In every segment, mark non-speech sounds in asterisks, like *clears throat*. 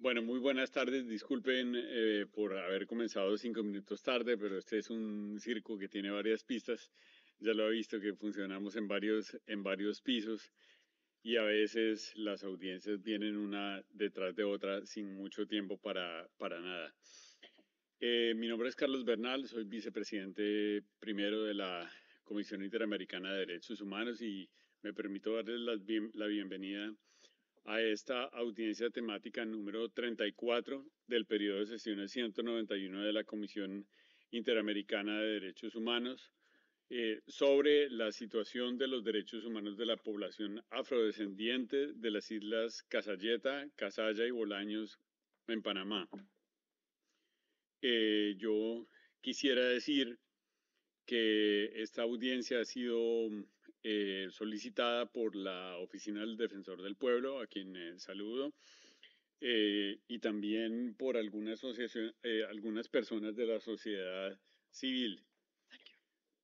Bueno, muy buenas tardes. Disculpen eh, por haber comenzado cinco minutos tarde, pero este es un circo que tiene varias pistas. Ya lo ha visto que funcionamos en varios, en varios pisos y a veces las audiencias vienen una detrás de otra sin mucho tiempo para, para nada. Eh, mi nombre es Carlos Bernal, soy vicepresidente primero de la Comisión Interamericana de Derechos Humanos y me permito darles la, la bienvenida a esta audiencia temática número 34 del periodo de sesiones 191 de la Comisión Interamericana de Derechos Humanos eh, sobre la situación de los derechos humanos de la población afrodescendiente de las islas Casalleta, Casalla y Bolaños en Panamá. Eh, yo quisiera decir que esta audiencia ha sido eh, solicitada por la Oficina del Defensor del Pueblo, a quien eh, saludo, eh, y también por alguna asociación, algunas personas de la sociedad civil.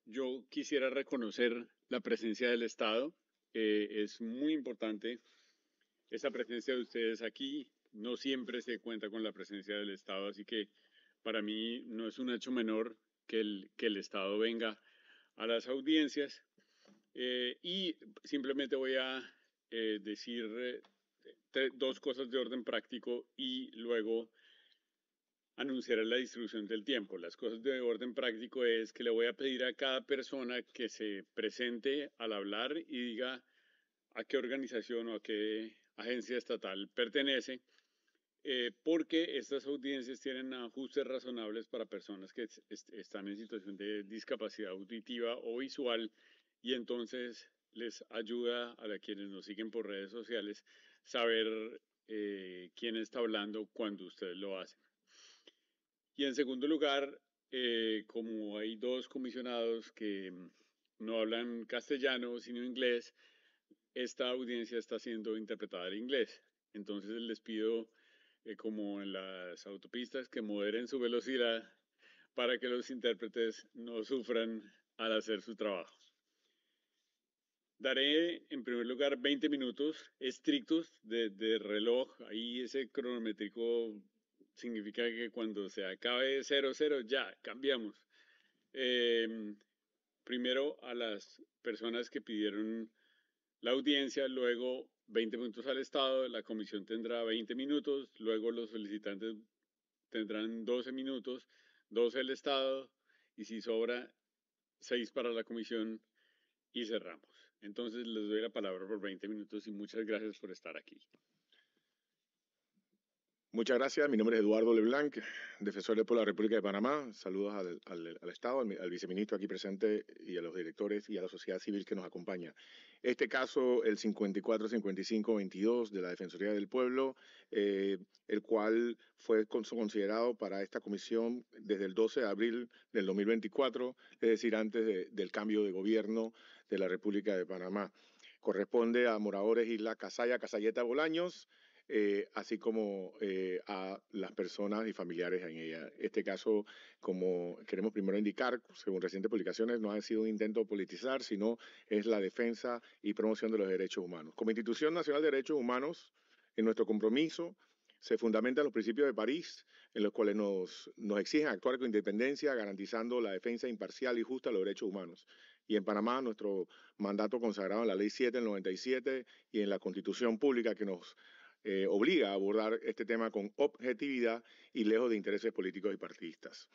Yo quisiera reconocer la presencia del Estado. es muy importante esa presencia de ustedes aquí. No siempre se cuenta con la presencia del Estado, así que para mí no es un hecho menor que el, que el Estado venga a las audiencias eh, y simplemente voy a eh, decir eh, dos cosas de orden práctico y luego anunciaré la distribución del tiempo. Las cosas de orden práctico es que le voy a pedir a cada persona que se presente al hablar y diga a qué organización o a qué agencia estatal pertenece, porque estas audiencias tienen ajustes razonables para personas que están en situación de discapacidad auditiva o visual y entonces les ayuda a quienes nos siguen por redes sociales saber eh, quién está hablando cuando ustedes lo hacen. Y en segundo lugar, eh, como hay dos comisionados que mm, no hablan castellano sino inglés, esta audiencia está siendo interpretada en inglés. Entonces les pido, eh, como en las autopistas, que moderen su velocidad para que los intérpretes no sufran al hacer su trabajo. Daré, en primer lugar, 20 minutos estrictos de, reloj. Ahí ese cronométrico significa que cuando se acabe 00 ya cambiamos. Em, primero a las personas que pidieron la audiencia, luego 20 minutos al Estado, la comisión tendrá 20 minutos, luego los solicitantes tendrán 12 minutos, 12 el Estado y si sobra 6 para la comisión y cerramos. Entonces les doy la palabra por 20 minutos y muchas gracias por estar aquí. Muchas gracias. Mi nombre es Eduardo Leblanc, defensor de la República de Panamá. Saludos al, Estado, al, viceministro aquí presente y a los directores y a la sociedad civil que nos acompaña. Este caso, el 54 de la Defensoría del Pueblo, eh, el cual fue considerado para esta comisión desde el 12 de abril del 2024, es decir, antes del cambio de gobierno de la República de Panamá. Corresponde a Moradores Isla Casaya, Casalleta Bolaños, eh, así como eh, a las personas y familiares en ella. Este caso, como queremos primero indicar, según recientes publicaciones, no ha sido un intento de politizar, sino es la defensa y promoción de los derechos humanos. Como Institución Nacional de Derechos Humanos, en nuestro compromiso se fundamenta los principios de París, en los cuales nos, nos exigen actuar con independencia, garantizando la defensa imparcial y justa de los derechos humanos. Y en Panamá, nuestro mandato consagrado en la Ley 7 del 97 y en la Constitución Pública que nos eh, obliga a abordar este tema con objetividad y lejos de intereses políticos y partidistas.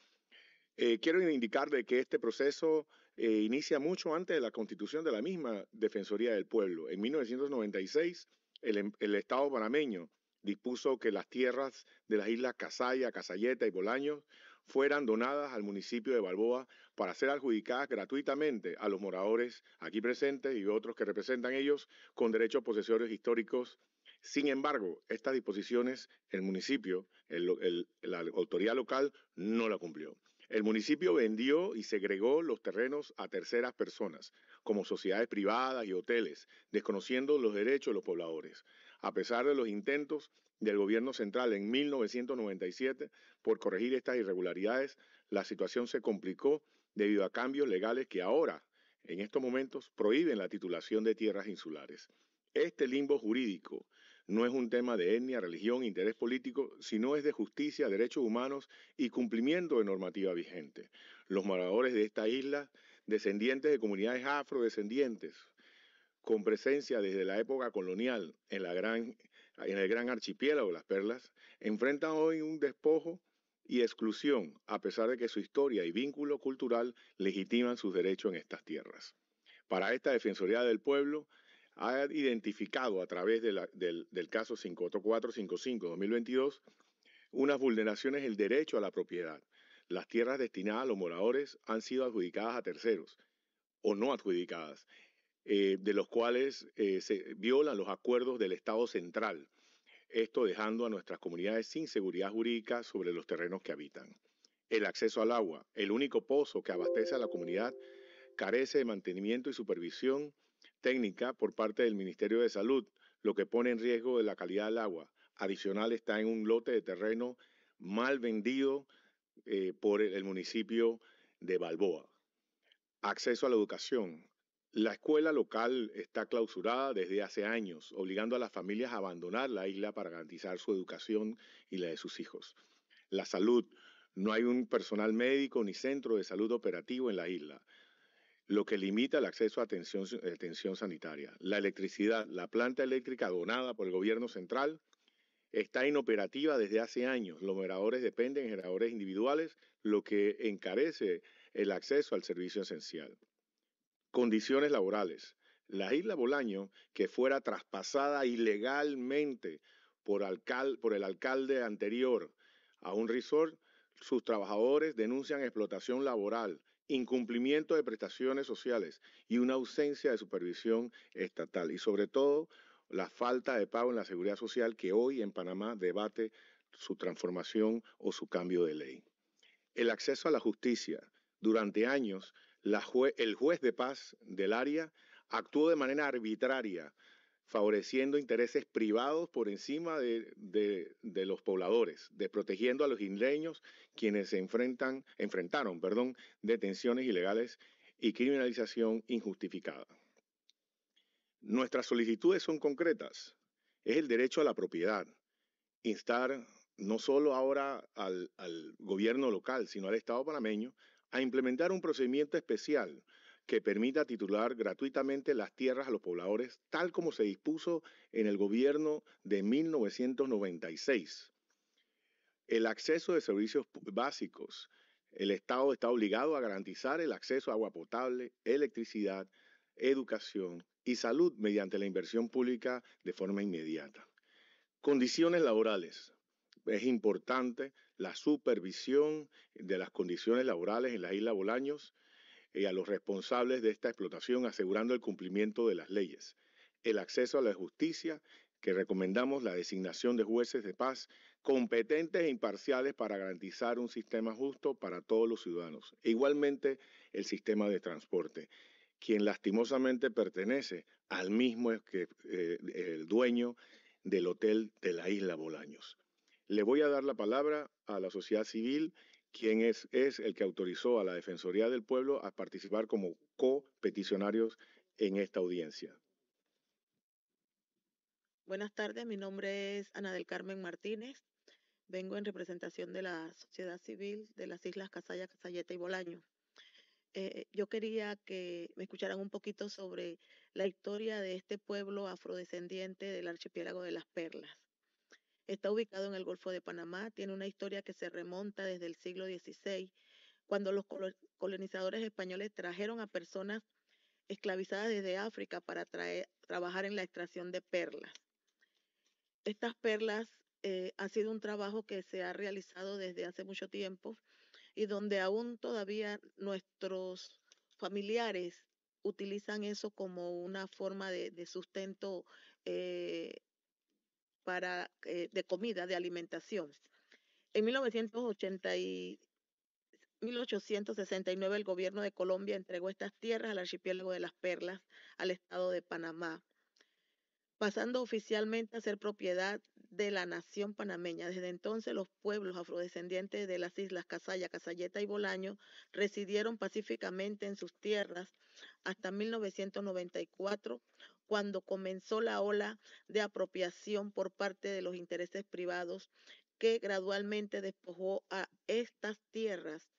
Eh, quiero indicarle que este proceso eh, inicia mucho antes de la constitución de la misma Defensoría del Pueblo. En 1996, em, el, Estado panameño dispuso que las tierras de las islas Casaya, Casayeta y Bolaños fueran donadas al municipio de Balboa para ser adjudicadas gratuitamente a los moradores aquí presentes y otros que representan ellos con derechos posesorios históricos sin embargo, estas disposiciones el municipio, la autoridad local, no la cumplió. El municipio vendió y segregó los terrenos a terceras personas, como sociedades privadas y hoteles, desconociendo los derechos de los pobladores. A pesar de los intentos del gobierno central en 1997 por corregir estas irregularidades, la situación se complicó debido a cambios legales que ahora, en estos momentos, prohíben la titulación de tierras insulares. Este limbo jurídico no es un tema de etnia, religión, interés político, sino es de justicia, derechos humanos y cumplimiento de normativa vigente. Los moradores de esta isla, descendientes de comunidades afrodescendientes, con presencia desde la época colonial en, la gran, en el gran archipiélago de las Perlas, enfrentan hoy un despojo y exclusión, a pesar de que su historia y vínculo cultural legitiman sus derechos en estas tierras. Para esta Defensoría del Pueblo, ha identificado a través del, del, caso 54455 2022 unas vulneraciones del derecho a la propiedad. Las tierras destinadas a los moradores han sido adjudicadas a terceros o no adjudicadas, eh, de los cuales eh, se violan los acuerdos del Estado central, esto dejando a nuestras comunidades sin seguridad jurídica sobre los terrenos que habitan. El acceso al agua, el único pozo que abastece a la comunidad, carece de mantenimiento y supervisión técnica por parte del Ministerio de Salud, lo que pone en riesgo de la calidad del agua. Adicional está en un lote de terreno mal vendido eh, por el municipio de Balboa. Acceso a la educación. La escuela local está clausurada desde hace años, obligando a las familias a abandonar la isla para garantizar su educación y la de sus hijos. La salud. No hay un personal médico ni centro de salud operativo en la isla lo que limita el acceso a eh, atención, sanitaria. La electricidad, la planta eléctrica donada por el gobierno central, está inoperativa desde hace años. Los operadores dependen de generadores individuales, lo que encarece el acceso al servicio esencial. Condiciones laborales. La isla Bolaño, que fuera traspasada ilegalmente por el alcalde anterior a un resort, sus trabajadores denuncian explotación laboral incumplimiento de prestaciones sociales y una ausencia de supervisión estatal y sobre todo la falta de pago en la seguridad social que hoy en Panamá debate su transformación o su cambio de ley. El acceso a la justicia. Durante años, el juez de paz del área actuó de manera arbitraria, favoreciendo intereses privados por encima de, los pobladores, desprotegiendo a los isleños quienes se enfrentan, enfrentaron perdón, detenciones ilegales y criminalización injustificada. Nuestras solicitudes son concretas. Es el derecho a la propiedad. Instar no solo ahora al, gobierno local, sino al Estado panameño, a implementar un procedimiento especial que permita titular gratuitamente las tierras a los pobladores, tal como se dispuso en el gobierno de 1996. El acceso de servicios básicos. El Estado está obligado a garantizar el acceso a agua potable, electricidad, educación y salud mediante la inversión pública de forma inmediata. Condiciones laborales. Es importante la supervisión de las condiciones laborales en la isla Bolaños y eh, a los responsables de esta explotación asegurando el cumplimiento de las leyes, el acceso a la justicia, que recomendamos la designación de jueces de paz competentes e imparciales para garantizar un sistema justo para todos los ciudadanos. E igualmente, el sistema de transporte quien lastimosamente pertenece al mismo que eh, el dueño del hotel de la isla Bolaños. Le voy a dar la palabra a la sociedad civil ¿Quién es, el que autorizó a la Defensoría del Pueblo a participar como co-peticionarios en esta audiencia. Buenas tardes, mi nombre es Ana del Carmen Martínez. Vengo en representación de la sociedad civil de las islas Casaya, Casalleta y Bolaño. Eh, yo quería que me escucharan un poquito sobre la historia de este pueblo afrodescendiente del archipiélago de las Perlas. Está ubicado en el Golfo de Panamá, tiene una historia que se remonta desde el siglo XVI, cuando los colonizadores españoles trajeron a personas esclavizadas desde África para trabajar en la extracción de perlas. Estas perlas eh, han ha sido un trabajo que se ha realizado desde hace mucho tiempo y donde aún todavía nuestros familiares utilizan eso como una forma de, sustento eh, eh, de comida, de alimentación. En 1869 el gobierno de Colombia entregó estas tierras al archipiélago de las Perlas, al estado de Panamá, pasando oficialmente a ser propiedad de la nación panameña. Desde entonces los pueblos afrodescendientes de las islas Casaya, Casalleta y Bolaño residieron pacíficamente en sus tierras hasta 1994, cuando comenzó la ola de apropiación por parte de los intereses privados que gradualmente despojó a estas tierras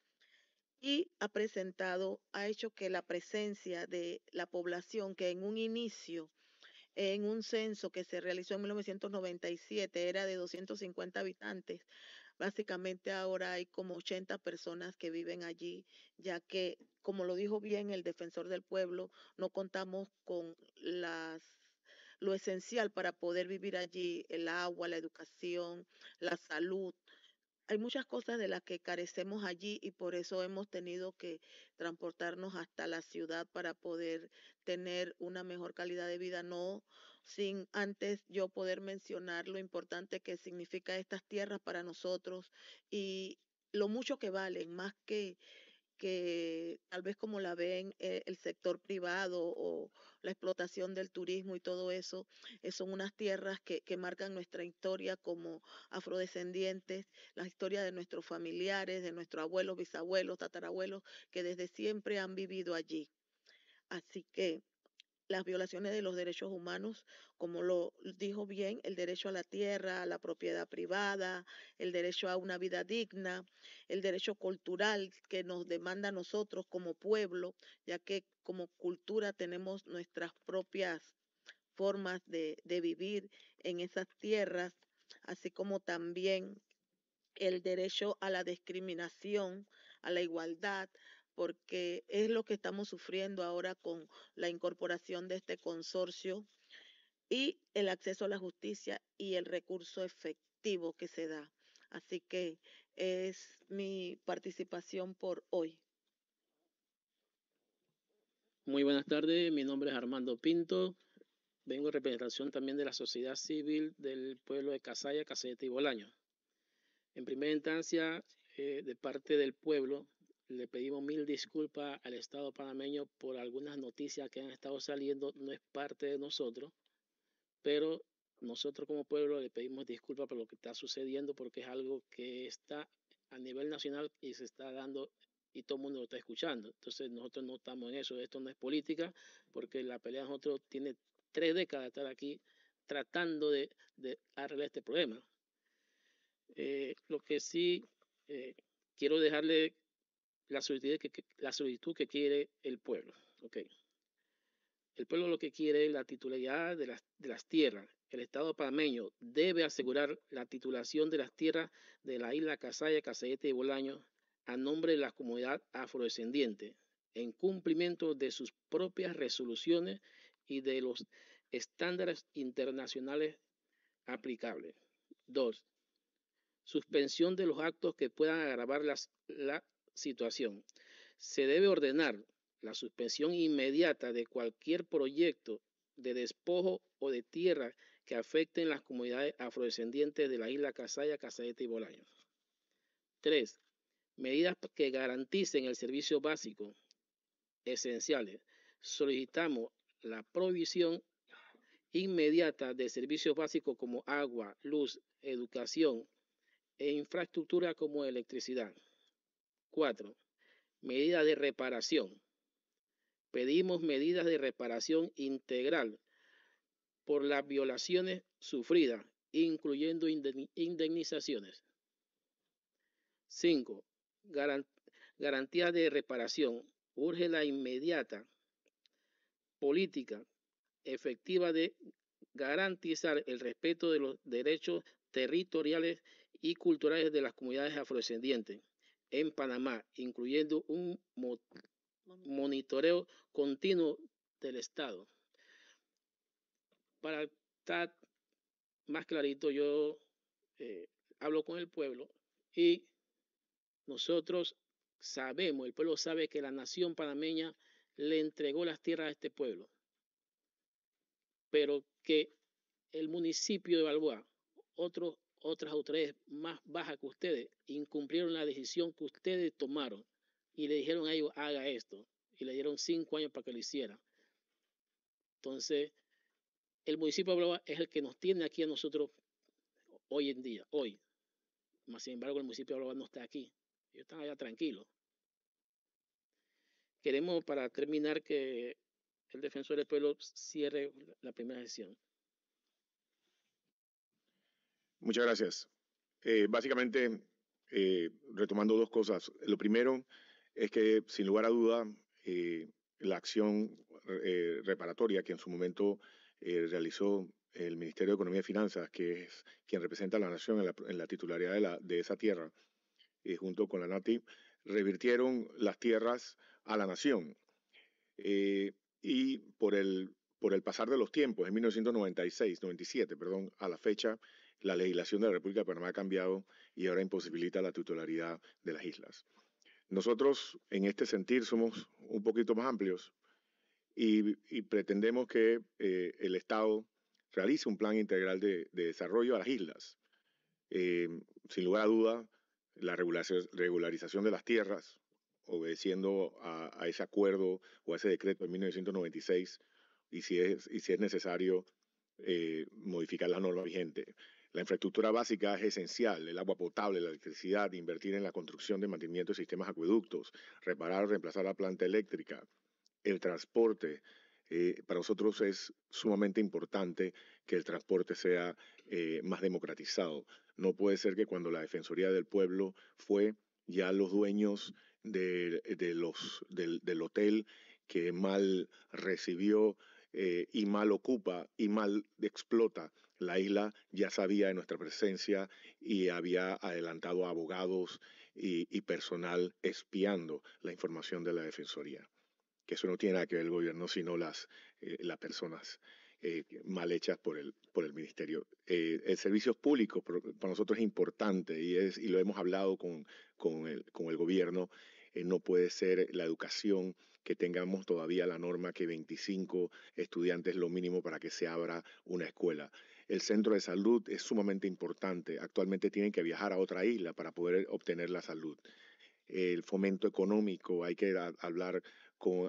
y ha presentado, ha hecho que la presencia de la población que en un inicio, en un censo que se realizó en 1997, era de 250 habitantes, Básicamente ahora hay como 80 personas que viven allí, ya que, como lo dijo bien el defensor del pueblo, no contamos con las lo esencial para poder vivir allí, el agua, la educación, la salud. Hay muchas cosas de las que carecemos allí y por eso hemos tenido que transportarnos hasta la ciudad para poder tener una mejor calidad de vida, no sin antes yo poder mencionar lo importante que significa estas tierras para nosotros y lo mucho que valen, más que que tal vez como la ven eh, el sector privado o la explotación del turismo y todo eso, eh, son unas tierras que, que, marcan nuestra historia como afrodescendientes, la historia de nuestros familiares, de nuestros abuelos, bisabuelos, tatarabuelos, que desde siempre han vivido allí. Así que las violaciones de los derechos humanos, como lo dijo bien, el derecho a la tierra, a la propiedad privada, el derecho a una vida digna, el derecho cultural que nos demanda a nosotros como pueblo, ya que como cultura tenemos nuestras propias formas de, de vivir en esas tierras, así como también el derecho a la discriminación, a la igualdad, porque es lo que estamos sufriendo ahora con la incorporación de este consorcio y el acceso a la justicia y el recurso efectivo que se da. Así que es mi participación por hoy. Muy buenas tardes, mi nombre es Armando Pinto, vengo en representación también de la sociedad civil del pueblo de Casaya, Casayete y Bolaño. En primera instancia, eh, de parte del pueblo, le pedimos mil disculpas al Estado panameño por algunas noticias que han estado saliendo. No es parte de nosotros, pero nosotros como pueblo le pedimos disculpas por lo que está sucediendo porque es algo que está a nivel nacional y se está dando y todo el mundo lo está escuchando. Entonces nosotros no estamos en eso, esto no es política, porque la pelea de nosotros tiene tres décadas de estar aquí tratando de, arreglar este problema. Eh, lo que sí eh, quiero dejarle la solicitud que, la que quiere el pueblo. El pueblo lo que quiere es la titularidad de las, tierras. El Estado panameño debe asegurar la titulación de las tierras de la isla Casaya, Casayete y Bolaño a nombre de la comunidad afrodescendiente, en cumplimiento de sus propias resoluciones y de los estándares internacionales aplicables. 2. Suspensión de los actos que puedan agravar las, la, situación, se debe ordenar la suspensión inmediata de cualquier proyecto de despojo o de tierra que afecten las comunidades afrodescendientes de la isla Casaya, Casayeta y Bolaños. 3. Medidas que garanticen el servicio básico esenciales. Solicitamos la provisión inmediata de servicios básicos como agua, luz, educación e infraestructura como electricidad. 4. Medidas de reparación. Pedimos medidas de reparación integral por las violaciones sufridas, incluyendo indemnizaciones. 5. Garantía de reparación. Urge la inmediata política efectiva de garantizar el respeto de los derechos territoriales y culturales de las comunidades afrodescendientes en Panamá, incluyendo un monitoreo continuo del Estado. Para estar más clarito, yo eh, hablo con el pueblo y nosotros sabemos, el pueblo sabe que la nación panameña le entregó las tierras a este pueblo, pero que el municipio de Balboa, otros otras autoridades más bajas que ustedes incumplieron la decisión que ustedes tomaron y le dijeron a ellos, haga esto. Y le dieron cinco años para que lo hiciera Entonces, el municipio de es el que nos tiene aquí a nosotros hoy en día, hoy. Mas, sin embargo, el municipio de no está aquí. Ellos están allá tranquilos. Queremos, para terminar, que el defensor del pueblo cierre la primera sesión. Muchas gracias. Eh, básicamente, eh, retomando dos cosas. Lo primero es que, sin lugar a duda, eh, la acción reparatoria que en su momento realizó el Ministerio de Economía y Finanzas, que es quien representa a la nación en la, titularidad de, esa tierra, junto con la NATI, revirtieron las tierras a la nación. y por el por el pasar de los tiempos, en 1996, 97, perdón, a la fecha, la legislación de la República de Panamá ha cambiado y ahora imposibilita la titularidad de las islas. Nosotros en este sentido somos un poquito más amplios y, pretendemos que eh, el Estado realice un plan integral de, desarrollo a las islas. Eh, sin lugar a duda, la regularización de las tierras, obedeciendo a, ese acuerdo o a ese decreto de 1996, y si es, y si es necesario, eh, modificar la norma vigente. La infraestructura básica es esencial, el agua potable, la electricidad, invertir en la construcción de mantenimiento de sistemas acueductos, reparar o reemplazar la planta eléctrica, el transporte. Eh, para nosotros es sumamente importante que el transporte sea eh, más democratizado. No puede ser que cuando la Defensoría del Pueblo fue, ya los dueños del, hotel que mal recibió eh, y mal ocupa y mal explota la isla ya sabía de nuestra presencia y había adelantado abogados y, personal espiando la información de la Defensoría que eso no tiene nada que ver el gobierno, sino las, eh, las personas eh, mal hechas por el, ministerio. Eh, el servicio público para nosotros es importante y, es, y lo hemos hablado con, el, con el gobierno. no puede ser la educación que tengamos todavía la norma que 25 estudiantes es lo mínimo para que se abra una escuela. El centro de salud es sumamente importante. Actualmente tienen que viajar a otra isla para poder obtener la salud. El fomento económico, hay que hablar con,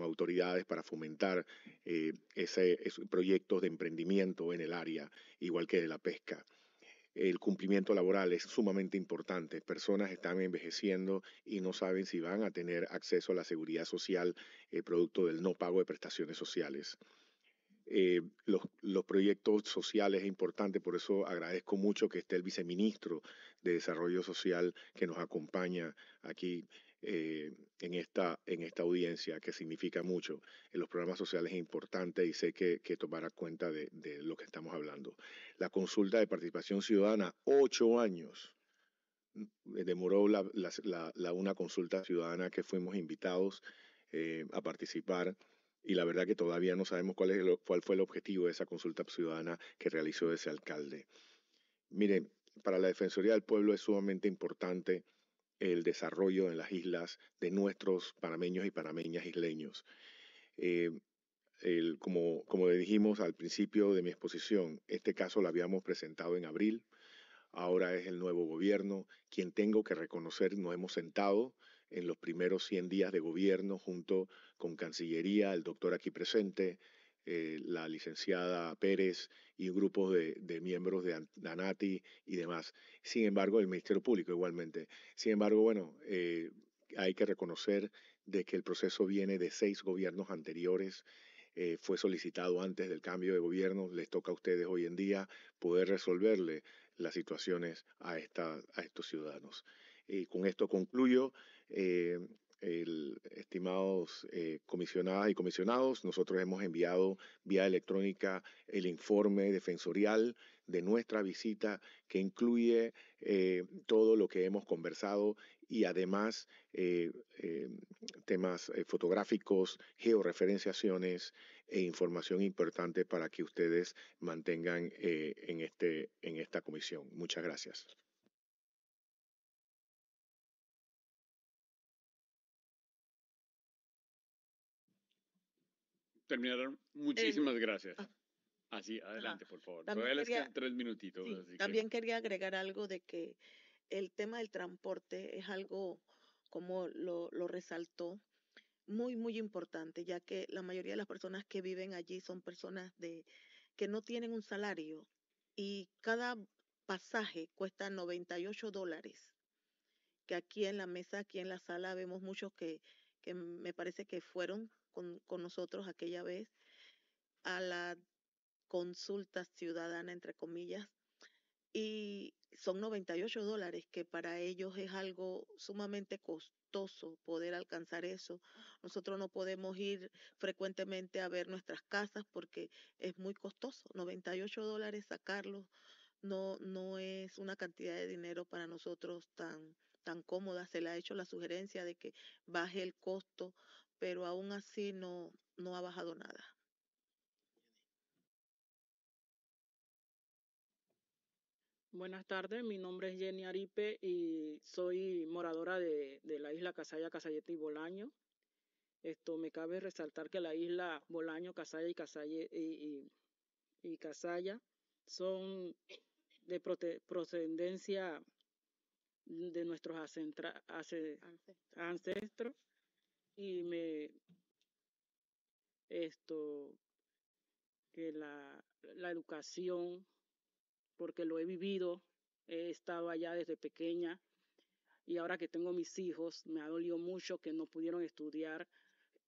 autoridades para fomentar eh, ese, esos proyectos de emprendimiento en el área, igual que de la pesca el cumplimiento laboral es sumamente importante. Personas están envejeciendo y no saben si van a tener acceso a la seguridad social eh, producto del no pago de prestaciones sociales. Eh, los, proyectos sociales es importante, por eso agradezco mucho que esté el viceministro de Desarrollo Social que nos acompaña aquí eh, en, esta, en esta audiencia, que significa mucho. En los programas sociales es importante y sé que, tomará cuenta de, lo que estamos hablando. La consulta de participación ciudadana, ocho años eh, demoró la, una consulta ciudadana que fuimos invitados a participar y la verdad que todavía no sabemos cuál, fue el objetivo de esa consulta ciudadana que realizó ese alcalde. Miren, para la Defensoría del Pueblo es sumamente importante el desarrollo en las islas de nuestros panameños y panameñas isleños. Eh, como, como le dijimos al principio de mi exposición, este caso lo habíamos presentado en abril, ahora es el nuevo gobierno quien tengo que reconocer, nos hemos sentado en los primeros 100 días de gobierno junto con Cancillería, el doctor aquí presente, eh, la licenciada Pérez y grupos de, de, miembros de ANATI y demás. Sin embargo, el Ministerio Público igualmente. Sin embargo, bueno, eh, hay que reconocer de que el proceso viene de seis gobiernos anteriores. Eh, fue solicitado antes del cambio de gobierno, les toca a ustedes hoy en día poder resolverle las situaciones a, esta, a estos ciudadanos. con esto concluyo. Eh, estimados eh, comisionadas y comisionados, nosotros hemos enviado vía electrónica el informe defensorial de nuestra visita que incluye eh, todo lo que hemos conversado y además temas fotográficos, georreferenciaciones e información importante para que ustedes mantengan este, en esta comisión. Muchas gracias. Terminaron. Muchísimas gracias. Ah. Así, adelante, por favor. También quería, tres minutitos. también quería agregar algo de que el tema del transporte es algo, como lo, resaltó, muy, muy importante, ya que la mayoría de las personas que viven allí son personas de, que no tienen un salario y cada pasaje cuesta 98 dólares, que aquí en la mesa, aquí en la sala, vemos muchos que, que me parece que fueron con, nosotros aquella vez a la consulta ciudadana, entre comillas, y son 98 dólares, que para ellos es algo sumamente costoso poder alcanzar eso. Nosotros no podemos ir frecuentemente a ver nuestras casas porque es muy costoso. 98 dólares sacarlos no, no es una cantidad de dinero para nosotros tan, tan cómoda. Se le ha hecho la sugerencia de que baje el costo pero aún así no, no ha bajado nada. Buenas tardes, mi nombre es Jenny Aripe y soy moradora de, de la isla Casaya, Casayete y Bolaño. Esto me cabe resaltar que la isla Bolaño, Casaya y Casaya, y, y, Casaya son de procedencia de nuestros ancestros y me esto que la, la educación porque lo he vivido he estado allá desde pequeña y ahora que tengo mis hijos me ha dolido mucho que no pudieron estudiar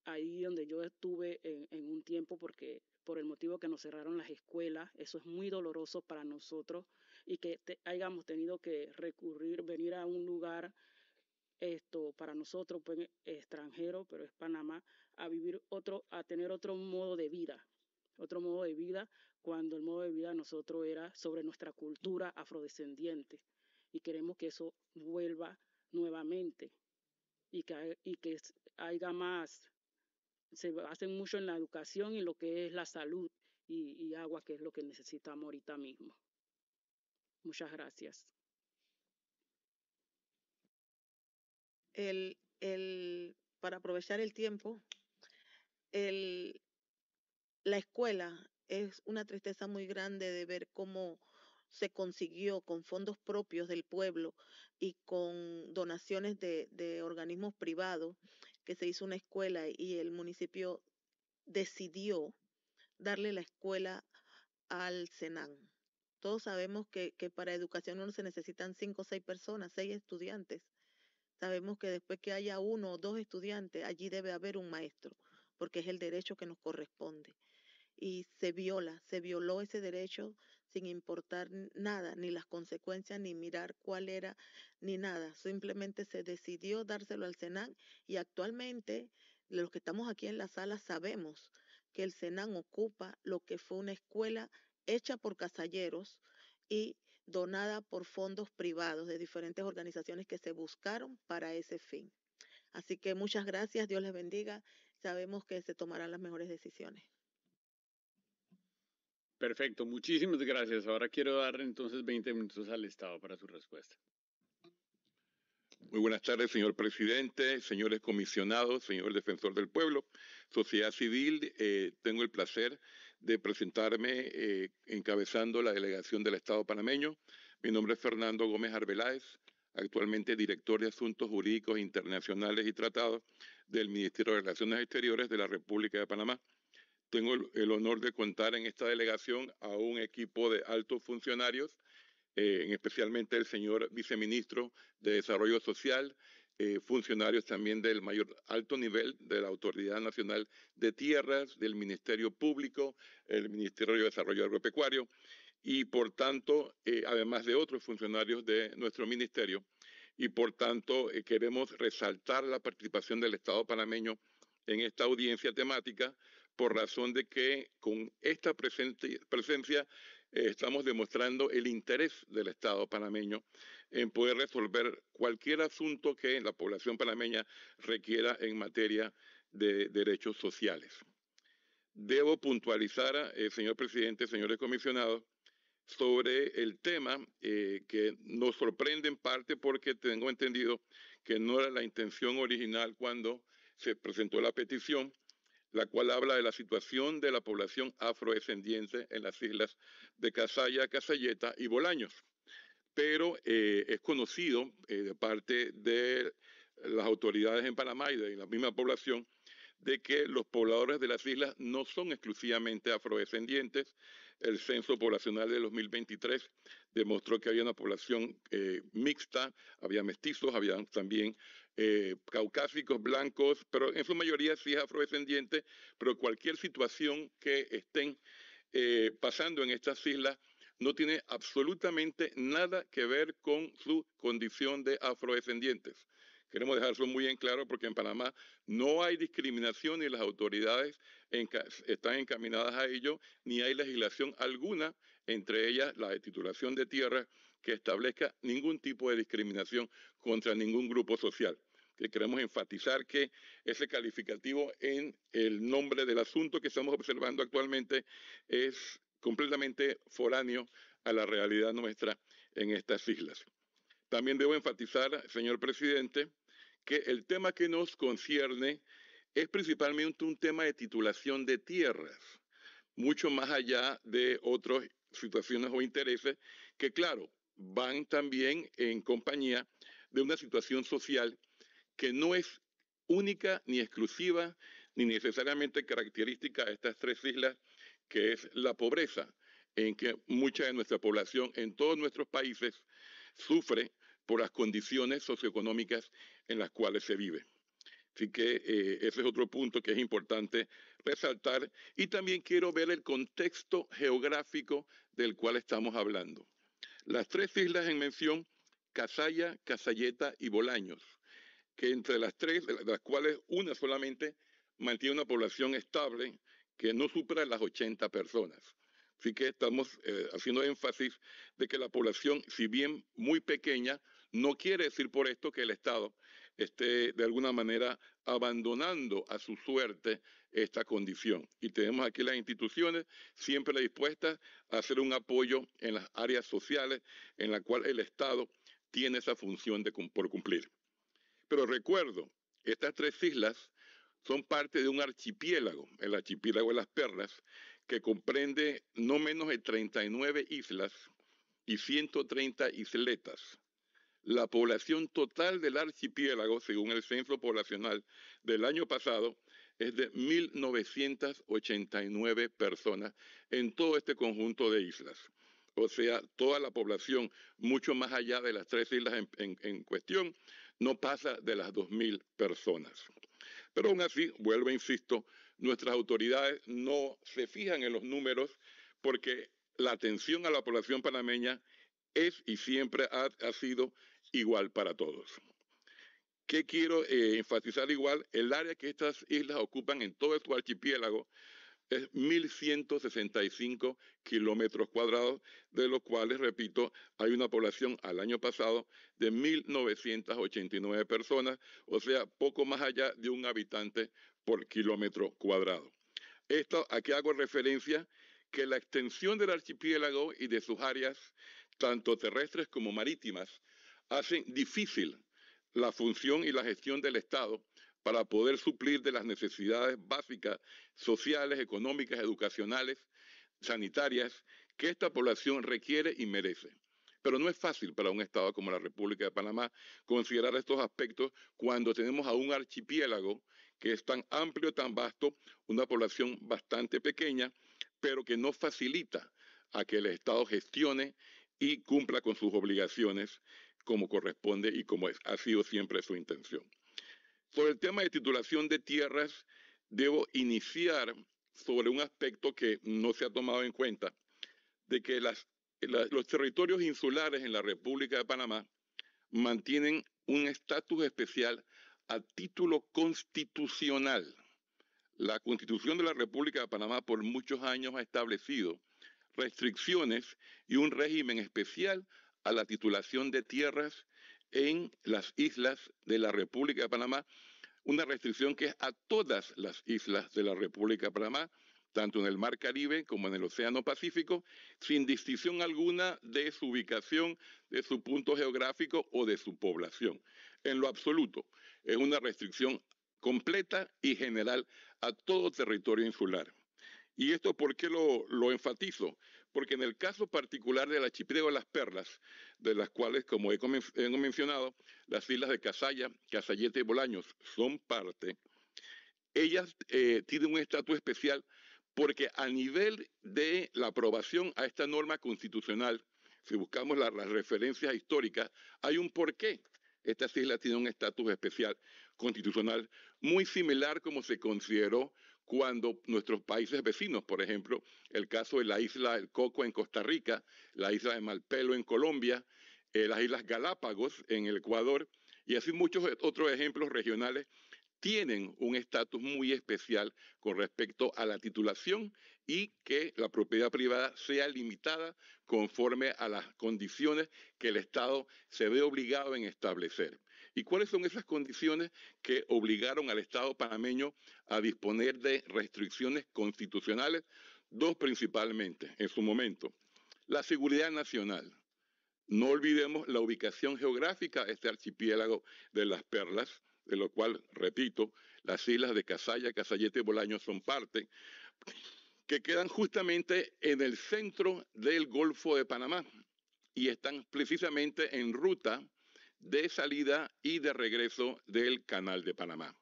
ahí donde yo estuve en, un tiempo porque por el motivo que nos cerraron las escuelas. Eso es muy doloroso para nosotros y que hayamos tenido que recurrir, venir a un lugar esto para nosotros pues, extranjero, pero es Panamá, a vivir otro, a tener otro modo de vida, otro modo de vida cuando el modo de vida nosotros era sobre nuestra cultura afrodescendiente y queremos que eso vuelva nuevamente y que, haya más, se hacen mucho en la educación y lo que es la salud y, y agua, que es lo que necesitamos ahorita mismo. Muchas gracias. el, el, para aprovechar el tiempo, el, la escuela es una tristeza muy grande de ver cómo se consiguió con fondos propios del pueblo y con donaciones de, organismos privados que se hizo una escuela y el municipio decidió darle la escuela al Senan. Mm. Todos sabemos que, que, para educación no se necesitan cinco o seis personas, seis estudiantes. Sabemos que después que haya uno o dos estudiantes, allí debe haber un maestro, porque es el derecho que nos corresponde. Y se viola, se violó ese derecho sin importar nada, ni las consecuencias, ni mirar cuál era, ni nada. Simplemente se decidió dárselo al Senan y actualmente los que estamos aquí en la sala sabemos que el Senan ocupa lo que fue una escuela hecha por casalleros y donada por fondos privados de diferentes organizaciones que se buscaron para ese fin. Así que muchas gracias, Dios les bendiga. Sabemos que se tomarán las mejores decisiones. Perfecto, muchísimas gracias. Ahora quiero dar entonces 20 minutos al Estado para su respuesta. Muy buenas tardes, señor presidente, señores comisionados, señor defensor del pueblo, sociedad civil. Eh, tengo el placer de presentarme eh, encabezando la delegación del Estado panameño. Mi nombre es Fernando Gómez Arbeláez, actualmente director de Asuntos Jurídicos Internacionales y Tratados del Ministerio de Relaciones Exteriores de la República de Panamá. Tengo el, honor de contar en esta delegación a un equipo de altos funcionarios, eh, especialmente el señor viceministro de Desarrollo Social, eh, funcionarios también del mayor alto nivel de la Autoridad Nacional de Tierras, del Ministerio Público, el Ministerio de Desarrollo Agropecuario y por tanto, eh, además de otros funcionarios de nuestro ministerio. Y por tanto, eh, queremos resaltar la participación del Estado panameño en esta audiencia temática por razón de que con esta presencia estamos demostrando el interés del Estado panameño en poder resolver cualquier asunto que la población panameña requiera en materia de derechos sociales. Debo puntualizar, eh, señor presidente, señores comisionados, sobre el tema eh, que nos sorprende en parte porque tengo entendido que no era la intención original cuando se presentó la petición, la cual habla de la situación de la población afrodescendiente en las islas de Casaya, Casalleta y Bolaños. Pero eh, es conocido eh, de parte de las autoridades en Panamá y de la misma población de que los pobladores de las islas no son exclusivamente afrodescendientes, el censo poblacional de 2023 demostró que había una población eh, mixta, había mestizos, había también eh, caucásicos, blancos, pero en su mayoría sí es afrodescendiente, pero cualquier situación que estén eh, pasando en estas islas no tiene absolutamente nada que ver con su condición de afrodescendientes. Queremos dejarlo muy en claro porque en Panamá no hay discriminación y las autoridades están encaminadas a ello, ni hay legislación alguna, entre ellas la de titulación de tierras, que establezca ningún tipo de discriminación contra ningún grupo social. queremos enfatizar que ese calificativo en el nombre del asunto que estamos observando actualmente es completamente foráneo a la realidad nuestra en estas islas. También debo enfatizar, señor presidente, que el tema que nos concierne es principalmente un tema de titulación de tierras, mucho más allá de otras situaciones o intereses que, claro, van también en compañía de una situación social que no es única ni exclusiva ni necesariamente característica de estas tres islas, que es la pobreza, en que mucha de nuestra población en todos nuestros países sufre por las condiciones socioeconómicas en las cuales se vive. Así que eh, ese es otro punto que es importante resaltar. Y también quiero ver el contexto geográfico del cual estamos hablando. Las tres islas en mención, Casaya, Casalleta y Bolaños, que entre las tres, de las cuales una solamente mantiene una población estable que no supera las 80 personas. Así que estamos eh, haciendo énfasis de que la población, si bien muy pequeña, no quiere decir por esto que el Estado esté de alguna manera abandonando a su suerte esta condición. Y tenemos aquí las instituciones siempre dispuestas a hacer un apoyo en las áreas sociales en la cual el Estado tiene esa función de, por cumplir. Pero recuerdo, estas tres islas son parte de un archipiélago, el archipiélago de las perlas, que comprende no menos de 39 islas y 130 isletas la población total del archipiélago, según el censo poblacional del año pasado, es de 1.989 personas en todo este conjunto de islas. O sea, toda la población, mucho más allá de las tres islas en, cuestión, no pasa de las 2.000 personas. Pero aún así, vuelvo, e insisto, nuestras autoridades no se fijan en los números porque la atención a la población panameña es y siempre ha sido igual para todos. ¿Qué quiero eh, enfatizar igual? El área que estas islas ocupan en todo su este archipiélago es 1.165 kilómetros cuadrados, de los cuales, repito, hay una población al año pasado de 1.989 personas, o sea, poco más allá de un habitante por kilómetro cuadrado. Esto, aquí hago referencia que la extensión del archipiélago y de sus áreas, tanto terrestres como marítimas, hacen difícil la función y la gestión del Estado para poder suplir de las necesidades básicas sociales, económicas, educacionales, sanitarias que esta población requiere y merece. Pero no es fácil para un Estado como la República de Panamá considerar estos aspectos cuando tenemos a un archipiélago que es tan amplio, tan vasto, una población bastante pequeña, pero que no facilita a que el Estado gestione y cumpla con sus obligaciones como corresponde y como ha sido siempre su intención. Sobre el tema de titulación de tierras, debo iniciar sobre un aspecto que no se ha tomado en cuenta, de que los territorios insulares en la República de Panamá mantienen un estatus especial a título constitucional. La Constitución de la República de Panamá por muchos años ha establecido restricciones y un régimen especial a la titulación de tierras en las islas de la República de Panamá, una restricción que es a todas las islas de la República de Panamá, tanto en el Mar Caribe como en el Océano Pacífico, sin distinción alguna de su ubicación, de su punto geográfico o de su población. En lo absoluto, es una restricción completa y general a todo territorio insular. ¿Y esto por qué lo, lo enfatizo? porque en el caso particular de la Chipre de las Perlas, de las cuales, como he, mencionado, las islas de Casalla, Casallete y Bolaños son parte, ellas eh, tienen un estatus especial porque a nivel de la aprobación a esta norma constitucional, si buscamos las referencias históricas, hay un porqué. Estas islas tienen un estatus especial constitucional muy similar como se consideró cuando nuestros países vecinos, por ejemplo, el caso de la isla del Coco en Costa Rica, la isla de Malpelo en Colombia, eh, las islas Galápagos en el Ecuador, y así muchos e-, otros ejemplos regionales, tienen un estatus muy especial con respecto a la titulación y que la propiedad privada sea limitada conforme a las condiciones que el Estado se ve obligado en establecer y cuáles son esas condiciones que obligaron al Estado panameño a disponer de restricciones constitucionales, dos principalmente en su momento. La seguridad nacional. No olvidemos la ubicación geográfica de este archipiélago de las perlas, de lo cual, repito, las islas de Casaya, Casallete y Bolaño son parte, que quedan justamente en el centro del Golfo de Panamá y están precisamente en ruta de salida y de regreso del Canal de Panamá.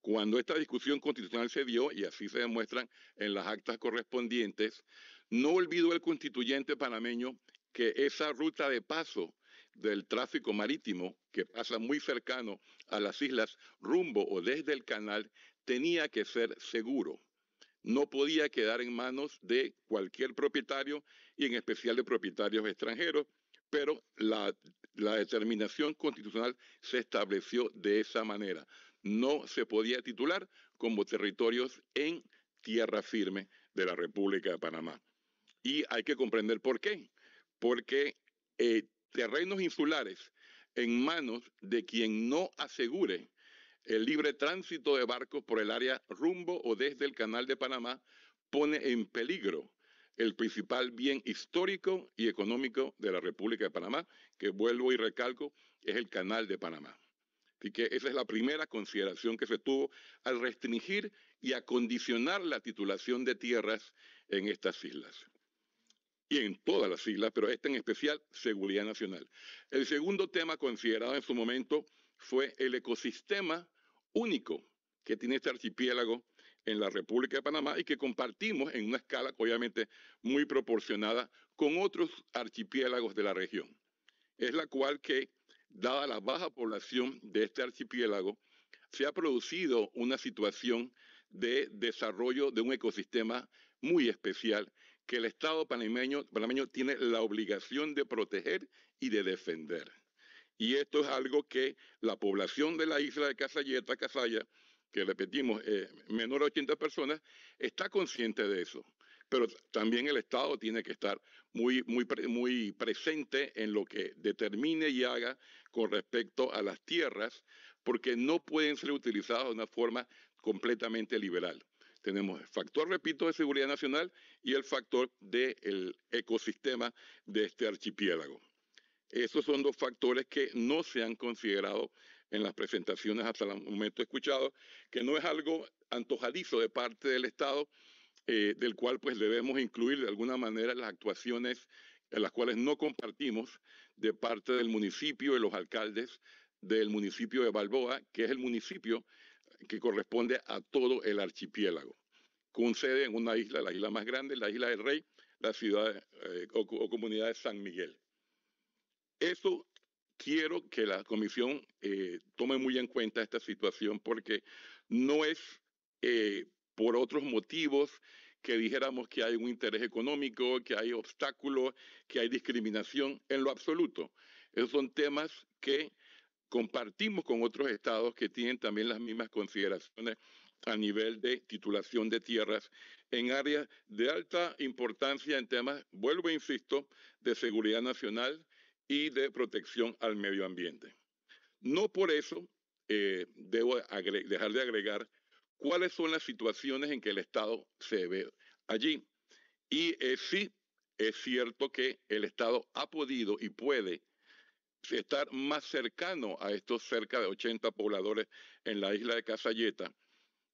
Cuando esta discusión constitucional se dio, y así se demuestran en las actas correspondientes, no olvidó el constituyente panameño que esa ruta de paso del tráfico marítimo que pasa muy cercano a las islas rumbo o desde el canal tenía que ser seguro. No podía quedar en manos de cualquier propietario y en especial de propietarios extranjeros, pero la la determinación constitucional se estableció de esa manera. No se podía titular como territorios en tierra firme de la República de Panamá. Y hay que comprender por qué. Porque eh, terrenos insulares en manos de quien no asegure el libre tránsito de barcos por el área rumbo o desde el Canal de Panamá pone en peligro el principal bien histórico y económico de la República de Panamá, que vuelvo y recalco, es el canal de Panamá. Así que esa es la primera consideración que se tuvo al restringir y acondicionar la titulación de tierras en estas islas. Y en todas las islas, pero esta en especial, seguridad nacional. El segundo tema considerado en su momento fue el ecosistema único que tiene este archipiélago en la República de Panamá y que compartimos en una escala obviamente muy proporcionada con otros archipiélagos de la región. Es la cual que, dada la baja población de este archipiélago, se ha producido una situación de desarrollo de un ecosistema muy especial que el Estado panameño, tiene la obligación de proteger y de defender. Y esto es algo que la población de la isla de Casalleta, Casaya, que repetimos, eh, menor a 80 personas, está consciente de eso. Pero también el Estado tiene que estar muy, muy, presente en lo que determine y haga con respecto a las tierras, porque no pueden ser utilizadas de una forma completamente liberal. Tenemos el factor, repito, de seguridad nacional y el factor del ecosistema de este archipiélago. Esos son dos factores que no se han considerado en las presentaciones hasta el momento escuchado, que no es algo antojadizo de parte del Estado, eh, del cual pues debemos incluir de alguna manera las actuaciones en las cuales no compartimos de parte del municipio y los alcaldes del municipio de Balboa, que es el municipio que corresponde a todo el archipiélago, con sede en una isla, la isla más grande, la isla del Rey, la ciudad eh, o, o comunidad de San Miguel. Eso quiero que la comisión eh, tome muy en cuenta esta situación porque no es eh, por otros motivos que dijéramos que hay un interés económico, que hay obstáculos, que hay discriminación, en lo absoluto. Esos son temas que compartimos con otros estados que tienen también las mismas consideraciones a nivel de titulación de tierras en áreas de alta importancia en temas, vuelvo e insisto, de seguridad nacional, y de protección al medio ambiente. No por eso eh, debo dejar de agregar cuáles son las situaciones en que el Estado se ve allí. Y eh, sí, es cierto que el Estado ha podido y puede estar más cercano a estos cerca de 80 pobladores en la isla de Casalleta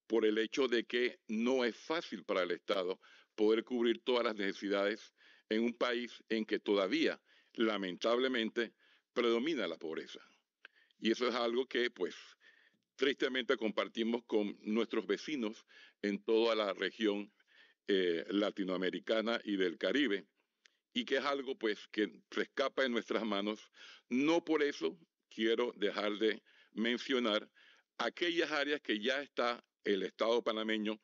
por el hecho de que no es fácil para el Estado poder cubrir todas las necesidades en un país en que todavía lamentablemente predomina la pobreza. Y eso es algo que, pues, tristemente compartimos con nuestros vecinos en toda la región eh, latinoamericana y del Caribe, y que es algo, pues, que se escapa en nuestras manos. No por eso quiero dejar de mencionar aquellas áreas que ya está el Estado panameño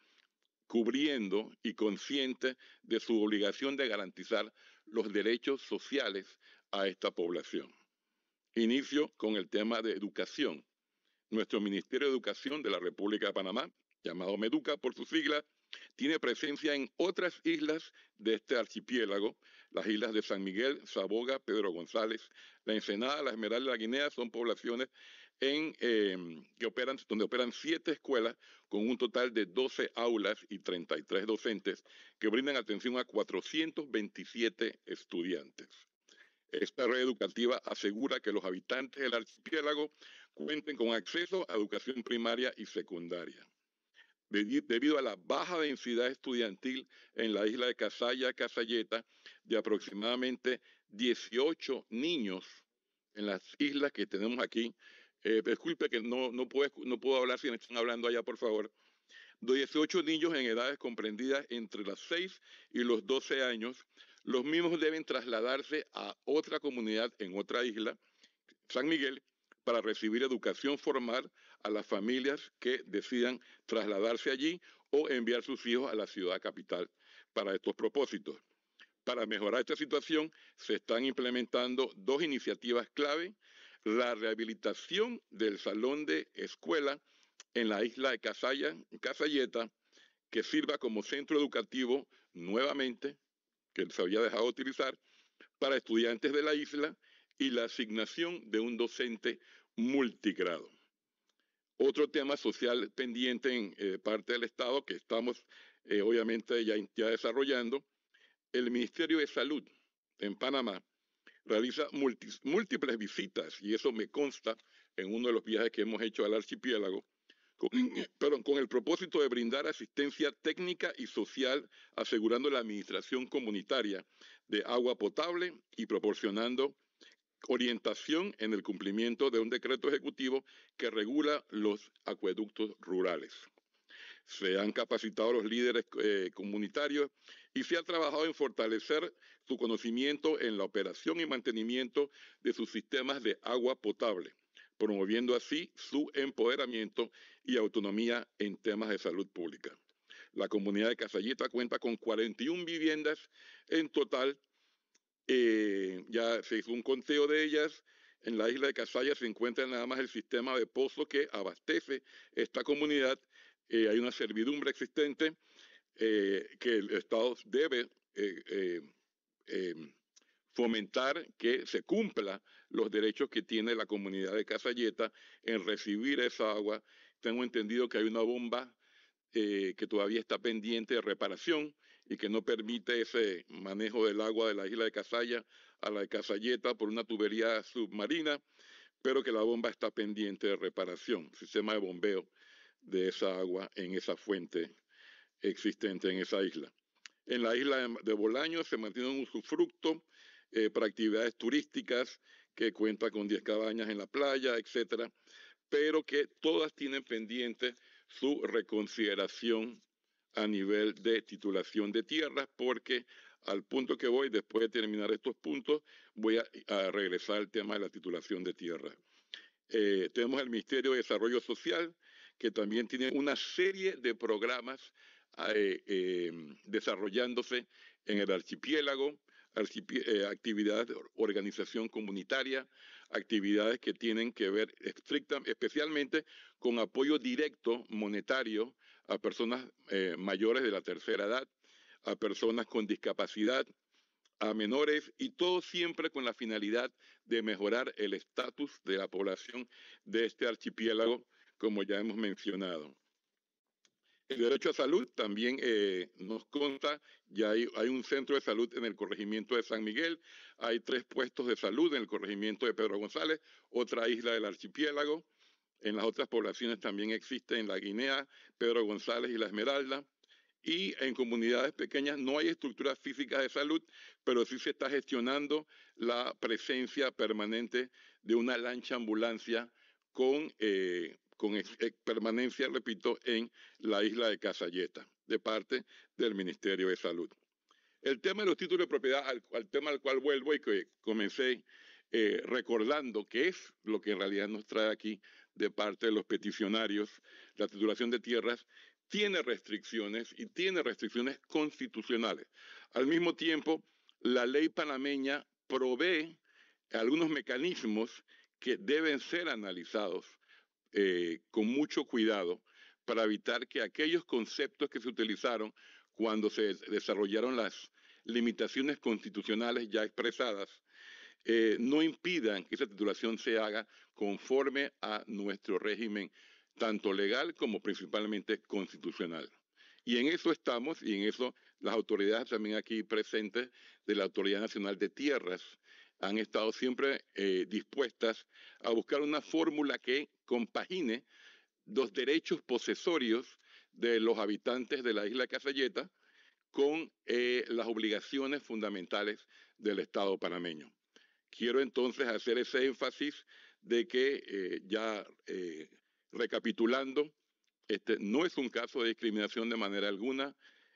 cubriendo y consciente de su obligación de garantizar los derechos sociales a esta población. Inicio con el tema de educación. Nuestro Ministerio de Educación de la República de Panamá, llamado Meduca por su sigla, tiene presencia en otras islas de este archipiélago. Las islas de San Miguel, Saboga, Pedro González, La Ensenada, La Esmeralda, La Guinea son poblaciones Em, donde operan siete escuelas con un total de 12 aulas y 33 docentes que brindan atención a 427 estudiantes. Esta red educativa asegura que los habitantes del archipiélago cuenten con acceso a educación primaria y secundaria. Debido a la baja densidad estudiantil en la isla de Casaya, Casalleta, de aproximadamente 18 niños en las islas que tenemos aquí eh, disculpe que no, no, puedo, no puedo hablar si me están hablando allá, por favor, de 18 niños en edades comprendidas entre los 6 y los 12 años, los mismos deben trasladarse a otra comunidad en otra isla, San Miguel, para recibir educación formal a las familias que decidan trasladarse allí o enviar sus hijos a la ciudad capital para estos propósitos. Para mejorar esta situación se están implementando dos iniciativas clave la rehabilitación del salón de escuela en la isla de Casaya, Casayeta, que sirva como centro educativo nuevamente, que se había dejado utilizar, para estudiantes de la isla y la asignación de un docente multigrado. Otro tema social pendiente en eh, parte del Estado que estamos eh, obviamente ya, ya desarrollando, el Ministerio de Salud en Panamá realiza múltiples visitas y eso me consta en uno de los viajes que hemos hecho al archipiélago, con, eh, con el propósito de brindar asistencia técnica y social asegurando la administración comunitaria de agua potable y proporcionando orientación en el cumplimiento de un decreto ejecutivo que regula los acueductos rurales se han capacitado los líderes eh, comunitarios y se ha trabajado en fortalecer su conocimiento en la operación y mantenimiento de sus sistemas de agua potable, promoviendo así su empoderamiento y autonomía en temas de salud pública. La comunidad de Casalleta cuenta con 41 viviendas en total. Eh, ya se hizo un conteo de ellas. En la isla de Casalla se encuentra nada más el sistema de pozo que abastece esta comunidad eh, hay una servidumbre existente eh, que el Estado debe eh, fomentar que se cumpla los derechos que tiene la comunidad de Casalleta en recibir esa agua. Tengo entendido que hay una bomba que todavía está pendiente de reparación y que no permite ese manejo del agua de la isla de Casalla a la de Casalleta por una tubería submarina, pero que la bomba está pendiente de reparación, sistema de bombeo de esa agua en esa fuente existente en esa isla. En la isla de Bolaño se mantiene un usufructo eh, para actividades turísticas que cuenta con 10 cabañas en la playa, etcétera, pero que todas tienen pendiente su reconsideración a nivel de titulación de tierras, porque al punto que voy, después de terminar estos puntos, voy a, regresar al tema de la titulación de tierras. Eh, tenemos el Ministerio de Desarrollo Social, que también tiene una serie de programas eh, eh, desarrollándose en el archipiélago, eh, actividades de organización comunitaria, actividades que tienen que ver estrictamente, especialmente con apoyo directo monetario a personas mayores de la tercera edad, a personas con discapacidad, a menores y todo siempre con la finalidad de mejorar el estatus de la población de este archipiélago como ya hemos mencionado. El derecho a salud también eh, nos consta, ya hay, un centro de salud en el corregimiento de San Miguel, hay tres puestos de salud en el corregimiento de Pedro González, otra isla del archipiélago, en las otras poblaciones también existe en la Guinea, Pedro González y la Esmeralda. Y en comunidades pequeñas no hay estructuras físicas de salud, pero sí se está gestionando la presencia permanente de una lancha ambulancia con eh, con permanencia, repito, en la isla de Casalleta, de parte del Ministerio de Salud. El tema de los títulos de propiedad, al, tema al cual vuelvo y que comencé eh, recordando que es lo que en realidad nos trae aquí de parte de los peticionarios, la titulación de tierras tiene restricciones y tiene restricciones constitucionales. Al mismo tiempo, la ley panameña provee algunos mecanismos que deben ser analizados eh, con mucho cuidado para evitar que aquellos conceptos que se utilizaron cuando se desarrollaron las limitaciones constitucionales ya expresadas eh, no impidan que esa titulación se haga conforme a nuestro régimen, tanto legal como principalmente constitucional. Y en eso estamos y en eso las autoridades también aquí presentes de la Autoridad Nacional de Tierras han estado siempre eh, dispuestas a buscar una fórmula que compagine los derechos posesorios de los habitantes de la isla Casalleta con eh, las obligaciones fundamentales del Estado panameño. Quiero entonces hacer ese énfasis de que eh, ya recapitulando, este, no es un caso de discriminación de manera alguna,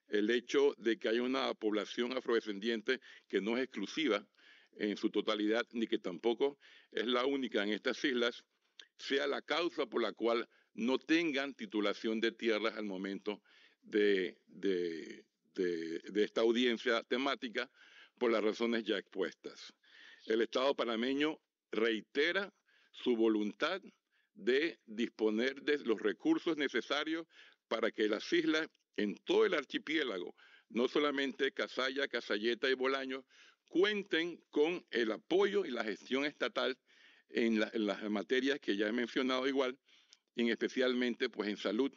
el hecho de que haya una población afrodescendiente que no es exclusiva en su totalidad, ni que tampoco es la única en estas islas, sea la causa por la cual no tengan titulación de tierras al momento de, esta audiencia temática por las razones ya expuestas. El Estado panameño reitera su voluntad de disponer de los recursos necesarios para que las islas en todo el archipiélago, no solamente Casalla, Casalleta y Bolaño, cuenten con el apoyo y la gestión estatal en, las materias que ya he mencionado igual, y especialmente pues, en salud,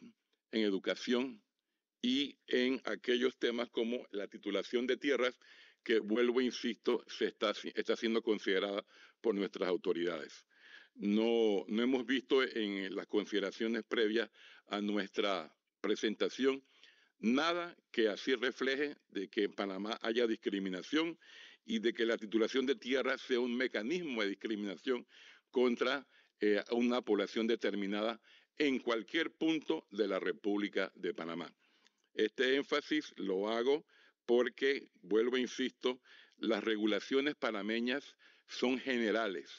en educación y en aquellos temas como la titulación de tierras, que vuelvo, e insisto, está, siendo considerada por nuestras autoridades. No, no hemos visto en las consideraciones previas a nuestra presentación nada que así refleje de que en Panamá haya discriminación y de que la titulación de tierra sea un mecanismo de discriminación contra eh, una población determinada en cualquier punto de la República de Panamá. Este énfasis lo hago porque, vuelvo, e insisto, las regulaciones panameñas son generales